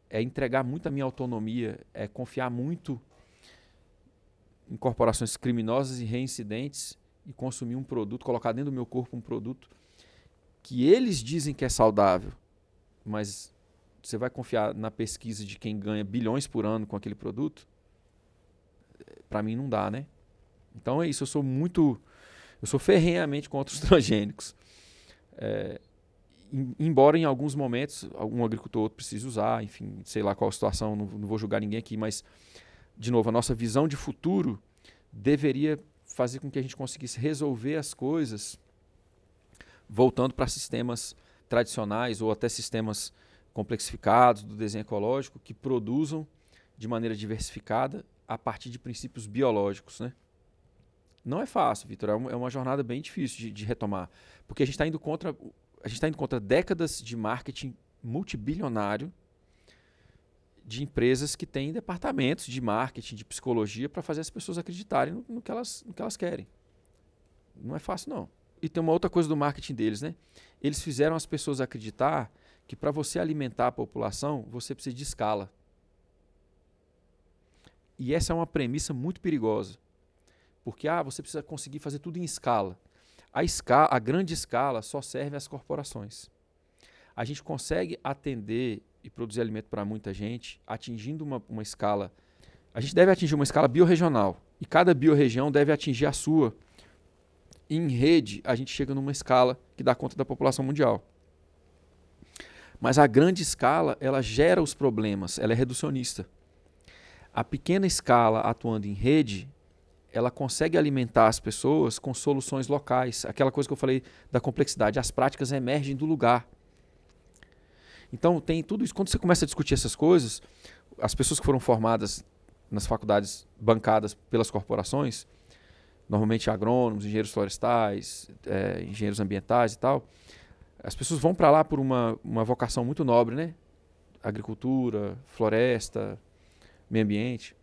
[SPEAKER 1] é entregar muito a minha autonomia, é confiar muito em corporações criminosas e reincidentes e consumir um produto, colocar dentro do meu corpo um produto que eles dizem que é saudável, mas você vai confiar na pesquisa de quem ganha bilhões por ano com aquele produto? Para mim não dá, né? Então é isso, eu sou muito. Eu sou ferrenhamente contra os transgênicos. É, embora em alguns momentos algum agricultor outro precise usar, enfim, sei lá qual a situação, não, não, vou julgar ninguém aqui, mas, de novo, a nossa visão de futuro deveria fazer com que a gente conseguisse resolver as coisas voltando para sistemas tradicionais ou até sistemas complexificados do desenho ecológico que produzam de maneira diversificada a partir de princípios biológicos, né? Não é fácil, Vitor. É, é, uma jornada bem difícil de, de retomar. Porque a gente está indo contra. A gente está indo contra décadas de marketing multibilionário de empresas que têm departamentos de marketing, de psicologia, para fazer as pessoas acreditarem no, no, que elas, no que elas querem. Não é fácil, não. E tem uma outra coisa do marketing deles, né? Eles fizeram as pessoas acreditar que para você alimentar a população, você precisa de escala. E essa é uma premissa muito perigosa. Porque ah, você precisa conseguir fazer tudo em escala. A, escala, a grande escala só serve às corporações. A gente consegue atender e produzir alimento para muita gente atingindo uma, uma escala. A gente deve atingir uma escala biorregional e cada biorregião deve atingir a sua. em rede, a gente chega numa escala que dá conta da população mundial. Mas a grande escala, ela gera os problemas, ela é reducionista. A pequena escala atuando em rede, ela consegue alimentar as pessoas com soluções locais. Aquela coisa que eu falei da complexidade, as práticas emergem do lugar. Então tem tudo isso. Quando você começa a discutir essas coisas, as pessoas que foram formadas nas faculdades bancadas pelas corporações, normalmente agrônomos, engenheiros florestais, é, engenheiros ambientais e tal, as pessoas vão para lá por uma, uma vocação muito nobre, né? Agricultura, floresta, meio ambiente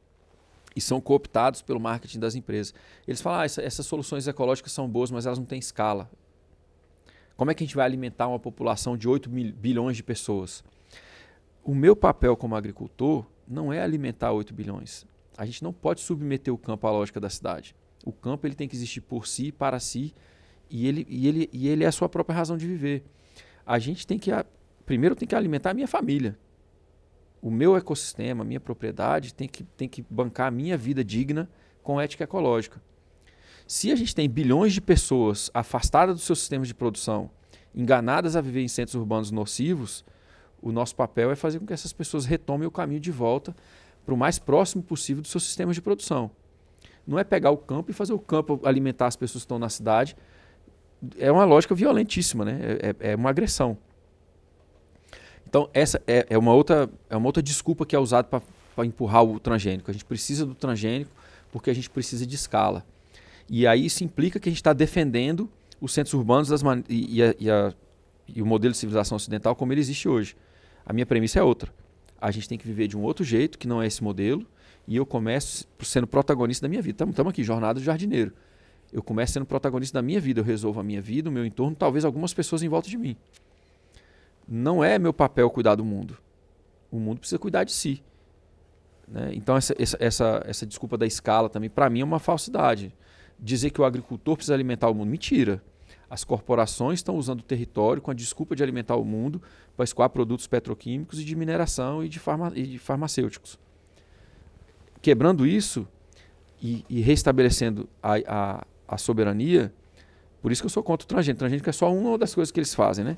[SPEAKER 1] e são cooptados pelo marketing das empresas. Eles falam, ah, essa, essas soluções ecológicas são boas, mas elas não têm escala. Como é que a gente vai alimentar uma população de 8 bilhões de pessoas? O meu papel como agricultor não é alimentar 8 bilhões. A gente não pode submeter o campo à lógica da cidade. O campo ele tem que existir por si, para si, e ele, e ele, e ele é a sua própria razão de viver. A gente tem que, primeiro, tem que alimentar a minha família o meu ecossistema, a minha propriedade tem que, tem que bancar a minha vida digna com ética ecológica. Se a gente tem bilhões de pessoas afastadas dos seus sistemas de produção, enganadas a viver em centros urbanos nocivos, o nosso papel é fazer com que essas pessoas retomem o caminho de volta para o mais próximo possível dos seus sistemas de produção. Não é pegar o campo e fazer o campo alimentar as pessoas que estão na cidade. É uma lógica violentíssima, né? é, é, é uma agressão. Então, essa é, é, uma, outra, é uma outra desculpa que é usada para empurrar o transgênico. A gente precisa do transgênico porque a gente precisa de escala. E aí isso implica que a gente está defendendo os centros urbanos e, e, a, e, a, e o modelo de civilização ocidental como ele existe hoje. A minha premissa é outra. A gente tem que viver de um outro jeito, que não é esse modelo, e eu começo sendo protagonista da minha vida. Estamos aqui, jornada de jardineiro. Eu começo sendo protagonista da minha vida, eu resolvo a minha vida, o meu entorno, talvez algumas pessoas em volta de mim não é meu papel cuidar do mundo. O mundo precisa cuidar de si. Né? Então, essa, essa, essa, essa desculpa da escala também, para mim, é uma falsidade. Dizer que o agricultor precisa alimentar o mundo, mentira. As corporações estão usando o território com a desculpa de alimentar o mundo para escoar produtos petroquímicos e de mineração e de, farma, e de farmacêuticos. Quebrando isso e, e restabelecendo a, a, a, soberania, por isso que eu sou contra o transgênico. O transgênico é só uma das coisas que eles fazem, né?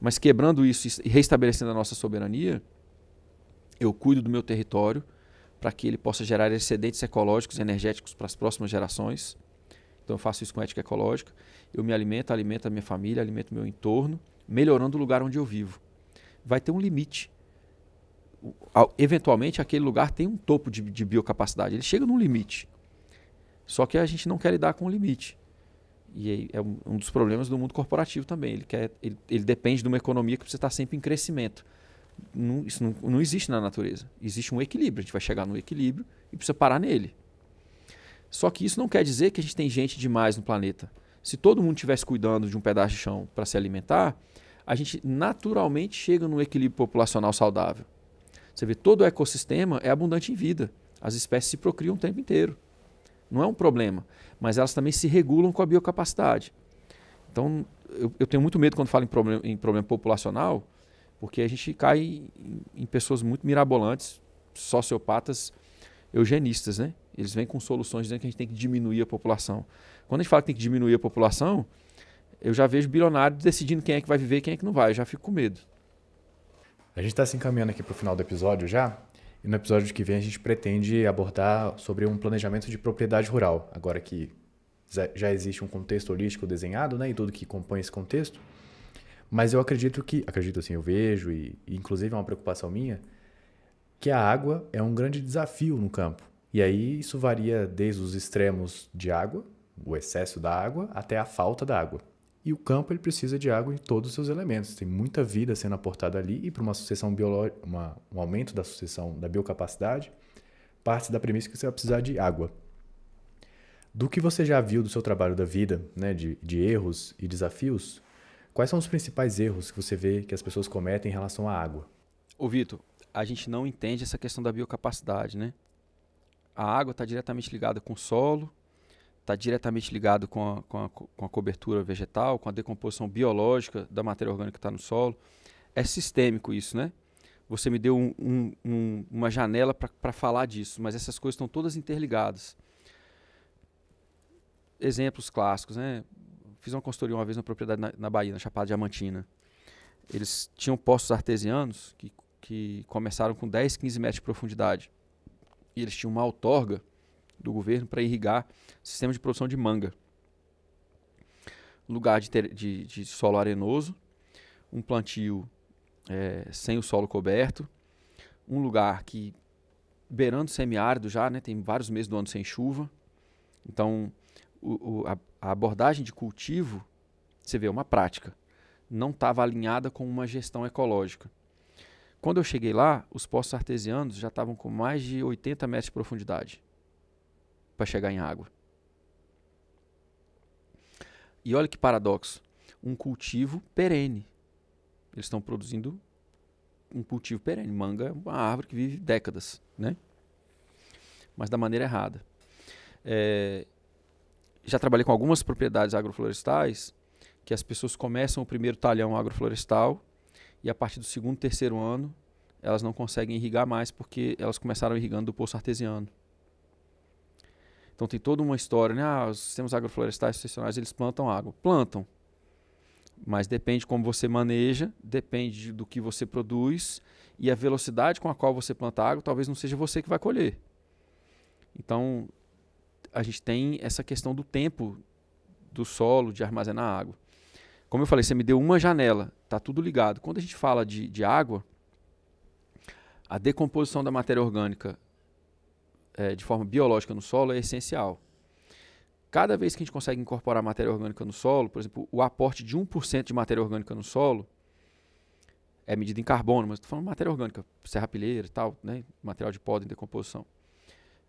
[SPEAKER 1] Mas quebrando isso e restabelecendo a nossa soberania, eu cuido do meu território para que ele possa gerar excedentes ecológicos e energéticos para as próximas gerações. Então eu faço isso com ética ecológica. Eu me alimento, alimento a minha família, alimento o meu entorno, melhorando o lugar onde eu vivo. Vai ter um limite. Eventualmente aquele lugar tem um topo de, de biocapacidade. Ele chega num limite. Só que a gente não quer lidar com o limite. E é um dos problemas do mundo corporativo também. Ele, quer, ele, ele depende de uma economia que precisa estar sempre em crescimento. Não, isso não, não existe na natureza. Existe um equilíbrio. A gente vai chegar no equilíbrio e precisa parar nele. Só que isso não quer dizer que a gente tem gente demais no planeta. Se todo mundo estivesse cuidando de um pedaço de chão para se alimentar, a gente naturalmente chega num equilíbrio populacional saudável. Você vê, todo o ecossistema é abundante em vida. As espécies se procriam o tempo inteiro não é um problema, mas elas também se regulam com a biocapacidade. Então, eu, eu tenho muito medo quando falo em problema, em problema populacional, porque a gente cai em, em pessoas muito mirabolantes, sociopatas, eugenistas, né? Eles vêm com soluções dizendo que a gente tem que diminuir a população. Quando a gente fala que tem que diminuir a população, eu já vejo bilionários decidindo quem é que vai viver e quem é que não
[SPEAKER 2] vai. Eu já fico com medo. A gente está se encaminhando aqui para o final do episódio já. E no episódio que vem a gente pretende abordar sobre um planejamento de propriedade rural. Agora que já existe um contexto holístico desenhado, né, e tudo que compõe esse contexto. Mas eu acredito que, acredito assim, eu vejo e, e inclusive é uma preocupação minha, que a água é um grande desafio no campo. E aí isso varia desde os extremos de água, o excesso da água, até a falta da água. E o campo ele precisa de água em todos os seus elementos. Tem muita vida sendo aportada ali e para uma sucessão biológica, um aumento da sucessão da biocapacidade, parte da premissa é que você vai precisar de água. Do que você já viu do seu trabalho da vida, né, de, de erros e desafios, quais são os principais erros que você vê que as pessoas cometem em relação à água?
[SPEAKER 1] Ô Vitor, a gente não entende essa questão da biocapacidade, né? A água está diretamente ligada com o solo, está diretamente ligado com a, com, a, com a cobertura vegetal, com a decomposição biológica da matéria orgânica que está no solo. É sistêmico isso, né? Você me deu um, um, um, uma janela para falar disso, mas essas coisas estão todas interligadas. Exemplos clássicos, né? Fiz uma consultoria uma vez na propriedade na, na Bahia, na Chapada Diamantina. Eles tinham postos artesianos que, que começaram com 10, 15 metros de profundidade. E eles tinham uma outorga do governo para irrigar sistemas de produção de manga. Lugar de, ter, de, de solo arenoso, um plantio é, sem o solo coberto, um lugar que beirando semiárido já, né, tem vários meses do ano sem chuva. Então, o, o, a, a, abordagem de cultivo, você vê, é uma prática, não estava alinhada com uma gestão ecológica. Quando eu cheguei lá, os poços artesianos já estavam com mais de 80 metros de profundidade para chegar em água. E olha que paradoxo. Um cultivo perene. Eles estão produzindo um cultivo perene. Manga é uma árvore que vive décadas, né? Mas da maneira errada. É, já trabalhei com algumas propriedades agroflorestais que as pessoas começam o primeiro talhão agroflorestal e a partir do segundo, terceiro ano elas não conseguem irrigar mais porque elas começaram irrigando do poço artesiano. Então tem toda uma história, né? Ah, os sistemas agroflorestais excepcionais, eles plantam água. Plantam. Mas depende como você maneja, depende do que você produz e a velocidade com a qual você planta água, talvez não seja você que vai colher. Então, a gente tem essa questão do tempo do solo de armazenar água. Como eu falei, você me deu uma janela, tá tudo ligado. Quando a gente fala de, de água, a decomposição da matéria orgânica é, de forma biológica no solo é essencial. Cada vez que a gente consegue incorporar matéria orgânica no solo, por exemplo, o aporte de 1% de matéria orgânica no solo é medido em carbono, mas estou falando de matéria orgânica, serrapilheira e tal, né? material de poda em decomposição.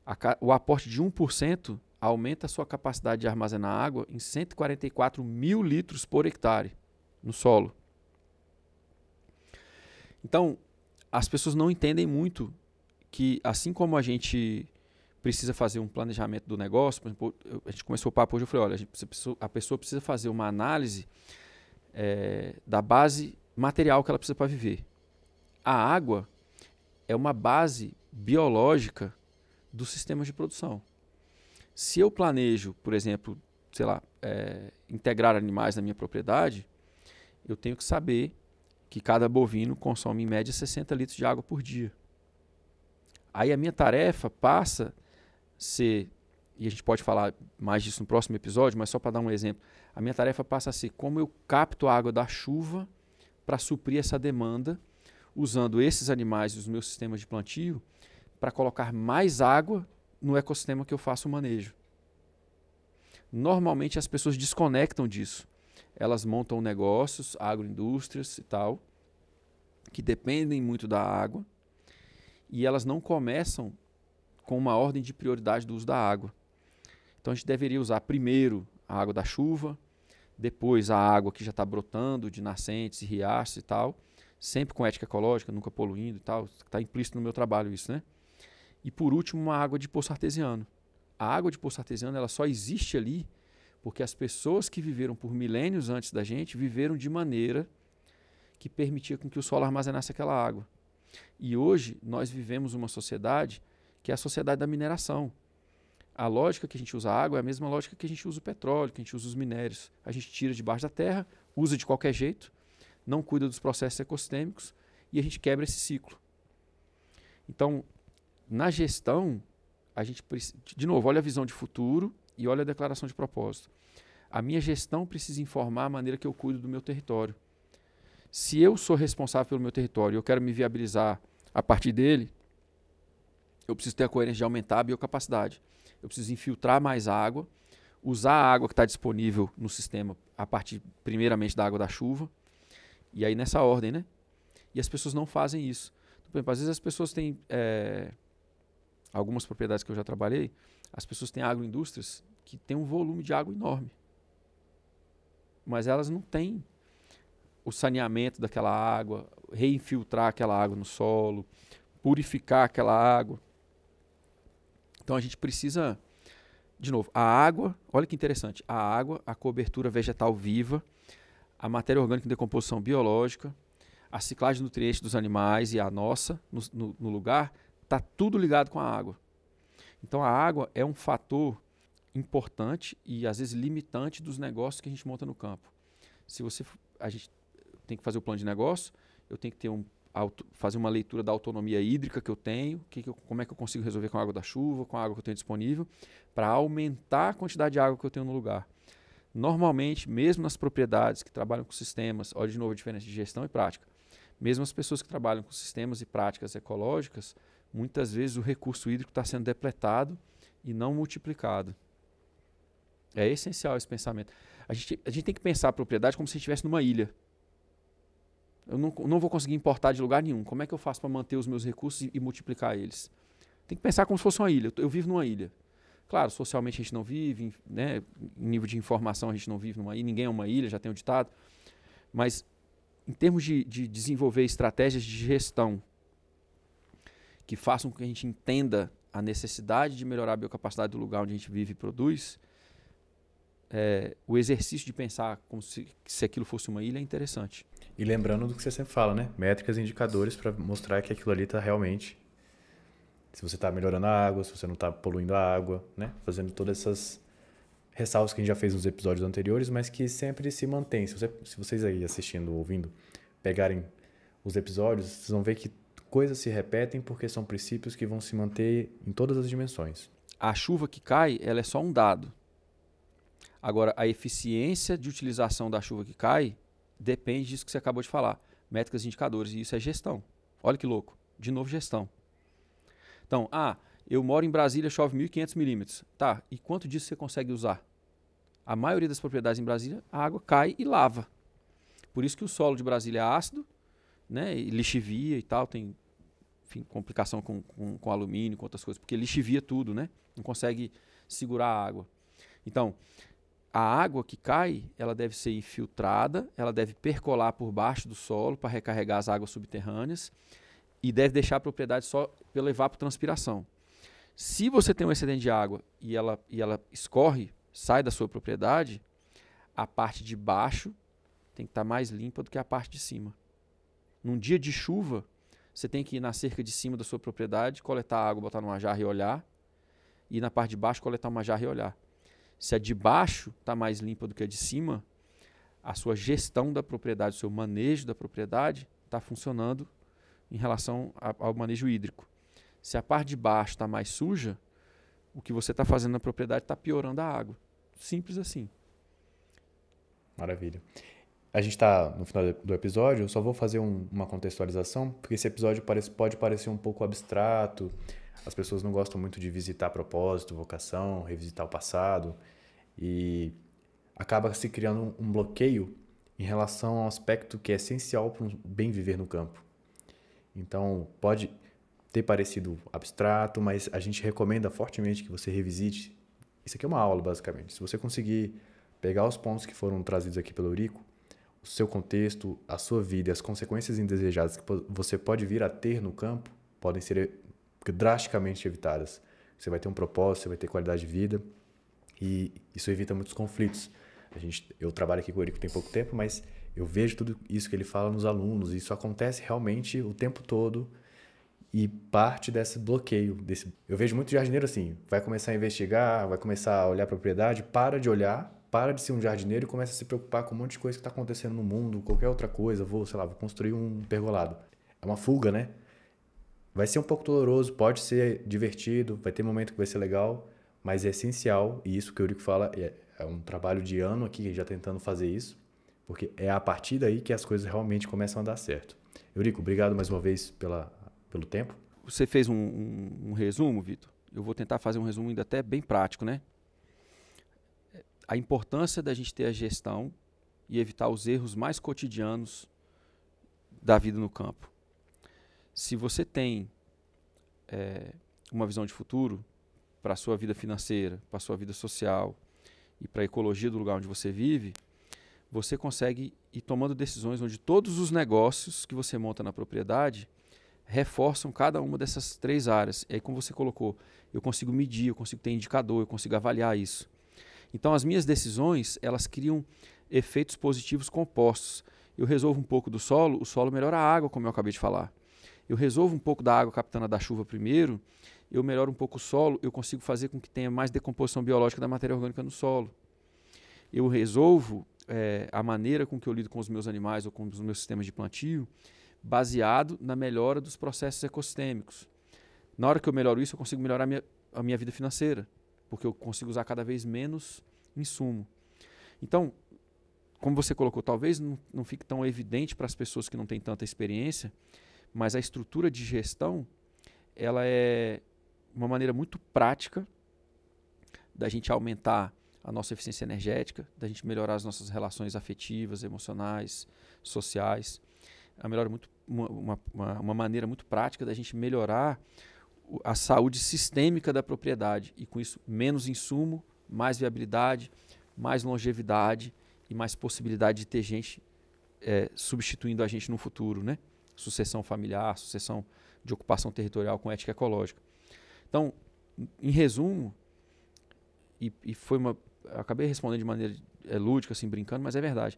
[SPEAKER 1] A, o aporte de 1% aumenta a sua capacidade de armazenar água em 144 mil litros por hectare no solo. Então, as pessoas não entendem muito que, assim como a gente precisa fazer um planejamento do negócio. Por exemplo, a gente começou o papo hoje, eu falei, olha, a, pessoa precisa fazer uma análise é, da base material que ela precisa para viver. A água é uma base biológica dos sistemas de produção. Se eu planejo, por exemplo, sei lá, é, integrar animais na minha propriedade, eu tenho que saber que cada bovino consome em média 60 litros de água por dia. Aí a minha tarefa passa ser, e a gente pode falar mais disso no próximo episódio, mas só para dar um exemplo, a minha tarefa passa a ser como eu capto a água da chuva para suprir essa demanda, usando esses animais e os meus sistemas de plantio para colocar mais água no ecossistema que eu faço o manejo. Normalmente as pessoas desconectam disso. Elas montam negócios, agroindústrias e tal, que dependem muito da água, e elas não começam com uma ordem de prioridade do uso da água. Então a gente deveria usar primeiro a água da chuva, depois a água que já está brotando de nascentes e riachos e tal, sempre com ética ecológica, nunca poluindo e tal, está implícito no meu trabalho isso, né? E por último, uma água de poço artesiano. A água de poço artesiano ela só existe ali porque as pessoas que viveram por milênios antes da gente viveram de maneira que permitia com que o solo armazenasse aquela água. E hoje nós vivemos uma sociedade que é a sociedade da mineração. A lógica que a gente usa a água é a mesma lógica que a gente usa o petróleo, que a gente usa os minérios. A gente tira debaixo da terra, usa de qualquer jeito, não cuida dos processos ecossistêmicos e a gente quebra esse ciclo. Então, na gestão, a gente de novo olha a visão de futuro e olha a declaração de propósito. A minha gestão precisa informar a maneira que eu cuido do meu território. Se eu sou responsável pelo meu território, eu quero me viabilizar a partir dele, eu preciso ter a coerência de aumentar a biocapacidade. Eu preciso infiltrar mais água, usar a água que está disponível no sistema a partir, primeiramente, da água da chuva. E aí nessa ordem, né? E as pessoas não fazem isso. Então, por exemplo, às vezes as pessoas têm. É, algumas propriedades que eu já trabalhei, as pessoas têm agroindústrias que têm um volume de água enorme. Mas elas não têm o saneamento daquela água, reinfiltrar aquela água no solo, purificar aquela água. Então a gente precisa, de novo, a água, olha que interessante, a água, a cobertura vegetal viva, a matéria orgânica em decomposição biológica, a ciclagem de nutrientes dos animais e a nossa no, no, no lugar, está tudo ligado com a água. Então a água é um fator importante e às vezes limitante dos negócios que a gente monta no campo. Se você a gente tem que fazer o plano de negócio, eu tenho que ter um auto, fazer uma leitura da autonomia hídrica que eu tenho, que que eu, como é que eu consigo resolver com a água da chuva, com a água que eu tenho disponível, para aumentar a quantidade de água que eu tenho no lugar. Normalmente, mesmo nas propriedades que trabalham com sistemas, olha de novo a diferença de gestão e prática, mesmo as pessoas que trabalham com sistemas e práticas ecológicas, muitas vezes o recurso hídrico está sendo depletado e não multiplicado. É essencial esse pensamento. A gente, a gente tem que pensar a propriedade como se estivesse numa ilha eu não, não vou conseguir importar de lugar nenhum. Como é que eu faço para manter os meus recursos e, e, multiplicar eles? Tem que pensar como se fosse uma ilha. Eu, eu vivo numa ilha. Claro, socialmente a gente não vive, né? em nível de informação a gente não vive numa ilha, ninguém é uma ilha, já tem o um ditado. Mas em termos de, de desenvolver estratégias de gestão que façam com que a gente entenda a necessidade de melhorar a biocapacidade do lugar onde a gente vive e produz,
[SPEAKER 2] é, o exercício de pensar como se, se aquilo fosse uma ilha é interessante. E lembrando do que você sempre fala, né? Métricas e indicadores para mostrar que aquilo ali está realmente. Se você está melhorando a água, se você não está poluindo a água, né? Fazendo todas essas ressalvas que a gente já fez nos episódios anteriores, mas que sempre se mantém. Se, você, se vocês aí assistindo, ouvindo, pegarem os episódios, vocês vão ver que coisas se repetem porque são princípios que vão se manter em todas as dimensões.
[SPEAKER 1] A chuva que cai, ela é só um dado Agora, a eficiência de utilização da chuva que cai depende disso que você acabou de falar. Métricas e indicadores, e isso é gestão. Olha que louco. De novo, gestão. Então, ah, eu moro em Brasília, chove 1.500 milímetros. Tá, e quanto disso você consegue usar? A maioria das propriedades em Brasília, a água cai e lava. Por isso que o solo de Brasília é ácido, né, e lixivia e tal, tem enfim, complicação com, com, com, alumínio, com outras coisas, porque lixivia tudo, né? Não consegue segurar a água. Então, a água que cai, ela deve ser infiltrada, ela deve percolar por baixo do solo para recarregar as águas subterrâneas e deve deixar a propriedade só pela evapotranspiração. Se você tem um excedente de água e ela, e ela escorre, sai da sua propriedade, a parte de baixo tem que estar tá mais limpa do que a parte de cima. Num dia de chuva, você tem que ir na cerca de cima da sua propriedade, coletar água, botar numa jarra e olhar, e na parte de baixo coletar uma jarra e olhar. Se a de baixo está mais limpa do que a de cima, a sua gestão da propriedade, o seu manejo da propriedade está funcionando em relação a, ao manejo hídrico. Se a parte de baixo está mais suja, o que você está fazendo na propriedade está piorando a água. Simples
[SPEAKER 2] assim. Maravilha. A gente está no final do episódio, eu só vou fazer um, uma contextualização, porque esse episódio parece, pode parecer um pouco abstrato, as pessoas não gostam muito de visitar propósito, vocação, revisitar o passado e acaba se criando um bloqueio em relação a um aspecto que é essencial para um bem viver no campo. Então, pode ter parecido abstrato, mas a gente recomenda fortemente que você revisite. Isso aqui é uma aula, basicamente. Se você conseguir pegar os pontos que foram trazidos aqui pelo Eurico, o seu contexto, a sua vida e as consequências indesejadas que você pode vir a ter no campo podem ser drasticamente evitadas. Você vai ter um propósito, você vai ter qualidade de vida e isso evita muitos conflitos. A gente, eu trabalho aqui com o Eurico tem pouco tempo, mas eu vejo tudo isso que ele fala nos alunos, e isso acontece realmente o tempo todo e parte desse bloqueio. Desse... Eu vejo muito jardineiro assim, vai começar a investigar, vai começar a olhar a propriedade, para de olhar, para de ser um jardineiro e começa a se preocupar com um monte de coisa que está acontecendo no mundo, qualquer outra coisa, vou, sei lá, vou construir um pergolado. É uma fuga, né? Vai ser um pouco doloroso, pode ser divertido, vai ter momento que vai ser legal, mas é essencial, e isso que o Eurico fala é, é um trabalho de ano aqui, já tentando fazer isso, porque é a partir daí que as coisas realmente começam a dar certo. Eurico, obrigado mais uma vez pela, pelo tempo. Você fez um, um, um
[SPEAKER 1] resumo, Vitor? Eu vou tentar fazer um resumo ainda até bem prático, né? A importância da gente ter a gestão e evitar os erros mais cotidianos da vida no campo se você tem é, uma visão de futuro para a sua vida financeira, para a sua vida social e para a ecologia do lugar onde você vive, você consegue ir tomando decisões onde todos os negócios que você monta na propriedade reforçam cada uma dessas três áreas. E aí, como você colocou, eu consigo medir, eu consigo ter indicador, eu consigo avaliar isso. Então, as minhas decisões, elas criam efeitos positivos compostos. Eu resolvo um pouco do solo, o solo melhora a água, como eu acabei de falar eu resolvo um pouco da água capitana da chuva primeiro, eu melhoro um pouco o solo, eu consigo fazer com que tenha mais decomposição biológica da matéria orgânica no solo. Eu resolvo é, a maneira com que eu lido com os meus animais ou com os meus sistemas de plantio, baseado na melhora dos processos ecossistêmicos. Na hora que eu melhoro isso, eu consigo melhorar a minha, a minha vida financeira, porque eu consigo usar cada vez menos insumo. Então, como você colocou, talvez não, não fique tão evidente para as pessoas que não têm tanta experiência, mas a estrutura de gestão ela é uma maneira muito prática da gente aumentar a nossa eficiência energética, da gente melhorar as nossas relações afetivas, emocionais, sociais. É muito, uma, uma, uma maneira muito prática da gente melhorar a saúde sistêmica da propriedade e com isso menos insumo, mais viabilidade, mais longevidade e mais possibilidade de ter gente é, substituindo a gente no futuro, né? sucessão familiar, sucessão de ocupação territorial com ética ecológica. Então, em resumo, e, e foi uma. Acabei respondendo de maneira é, lúdica, assim, brincando, mas é verdade.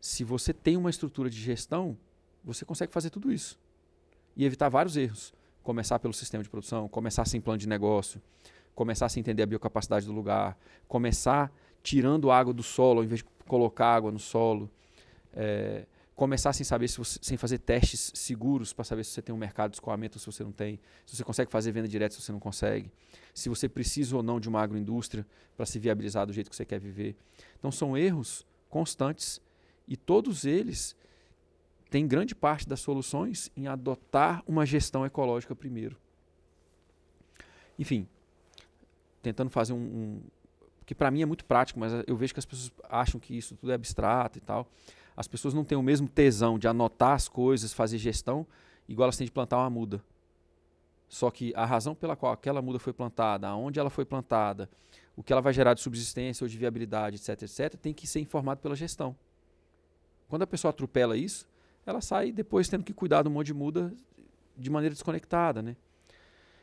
[SPEAKER 1] Se você tem uma estrutura de gestão, você consegue fazer tudo isso e evitar vários erros. Começar pelo sistema de produção, começar sem plano de negócio, começar sem entender a biocapacidade do lugar, começar tirando água do solo ao invés de colocar água no solo. É, começar sem saber se você, sem fazer testes seguros para saber se você tem um mercado de escoamento ou se você não tem, se você consegue fazer venda direta se você não consegue, se você precisa ou não de uma agroindústria para se viabilizar do jeito que você quer viver. Então são erros constantes e todos eles têm grande parte das soluções em adotar uma gestão ecológica primeiro. Enfim, tentando fazer um, um que para mim é muito prático, mas eh, eu vejo que as pessoas acham que isso tudo é abstrato e tal. As pessoas não têm o mesmo tesão de anotar as coisas, fazer gestão, igual elas têm de plantar uma muda. Só que a razão pela qual aquela muda foi plantada, aonde ela foi plantada, o que ela vai gerar de subsistência ou de viabilidade, etc, etc, tem que ser informado pela gestão. Quando a pessoa atropela isso, ela sai depois tendo que cuidar de um monte de muda de maneira desconectada, né?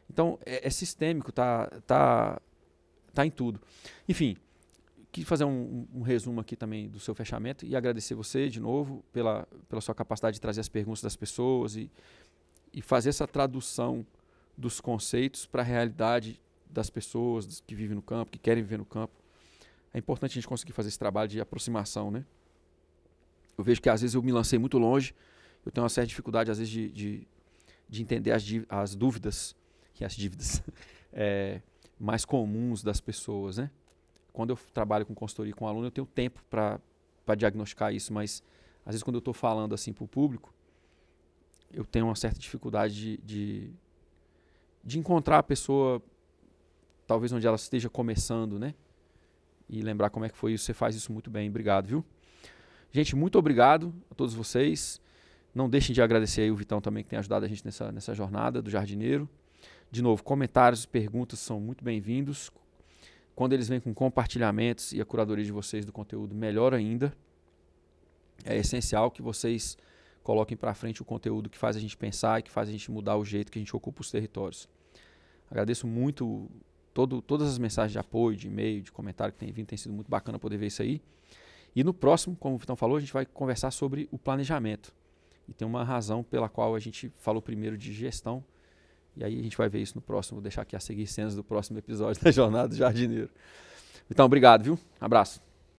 [SPEAKER 1] Então, é, é sistêmico, tá, tá Está em tudo. Enfim, quis fazer um, um, resumo aqui também do seu fechamento e agradecer você de novo pela, pela sua capacidade de trazer as perguntas das pessoas e, e fazer essa tradução dos conceitos para a realidade das pessoas que vivem no campo, que querem viver no campo. É importante a gente conseguir fazer esse trabalho de aproximação, né? Eu vejo que às vezes eu me lancei muito longe, eu tenho uma certa dificuldade às vezes de, de, de entender as, as dúvidas e as dívidas. é, mais comuns das pessoas, né? Quando eu trabalho com consultoria com aluno, eu tenho tempo para diagnosticar isso, mas às vezes quando eu estou falando assim para o público, eu tenho uma certa dificuldade de, de, de, encontrar a pessoa, talvez onde ela esteja começando, né? E lembrar como é que foi isso. Você faz isso muito bem. Obrigado, viu? Gente, muito obrigado a todos vocês. Não deixem de agradecer aí o Vitão também, que tem ajudado a gente nessa, nessa jornada do jardineiro. De novo, comentários, perguntas são muito bem-vindos. Quando eles vêm com compartilhamentos e a curadoria de vocês do conteúdo, melhor ainda. É essencial que vocês coloquem para frente o conteúdo que faz a gente pensar e que faz a gente mudar o jeito que a gente ocupa os territórios. Agradeço muito todo, todas as mensagens de apoio, de e-mail, de comentário que tem vindo. Tem sido muito bacana poder ver isso aí. E no próximo, como o Vitão falou, a gente vai conversar sobre o planejamento. E tem uma razão pela qual a gente falou primeiro de gestão e aí a gente vai ver isso no próximo, vou deixar aqui a seguir cenas do próximo episódio da Jornada do Jardineiro. Então, obrigado, viu? Abraço.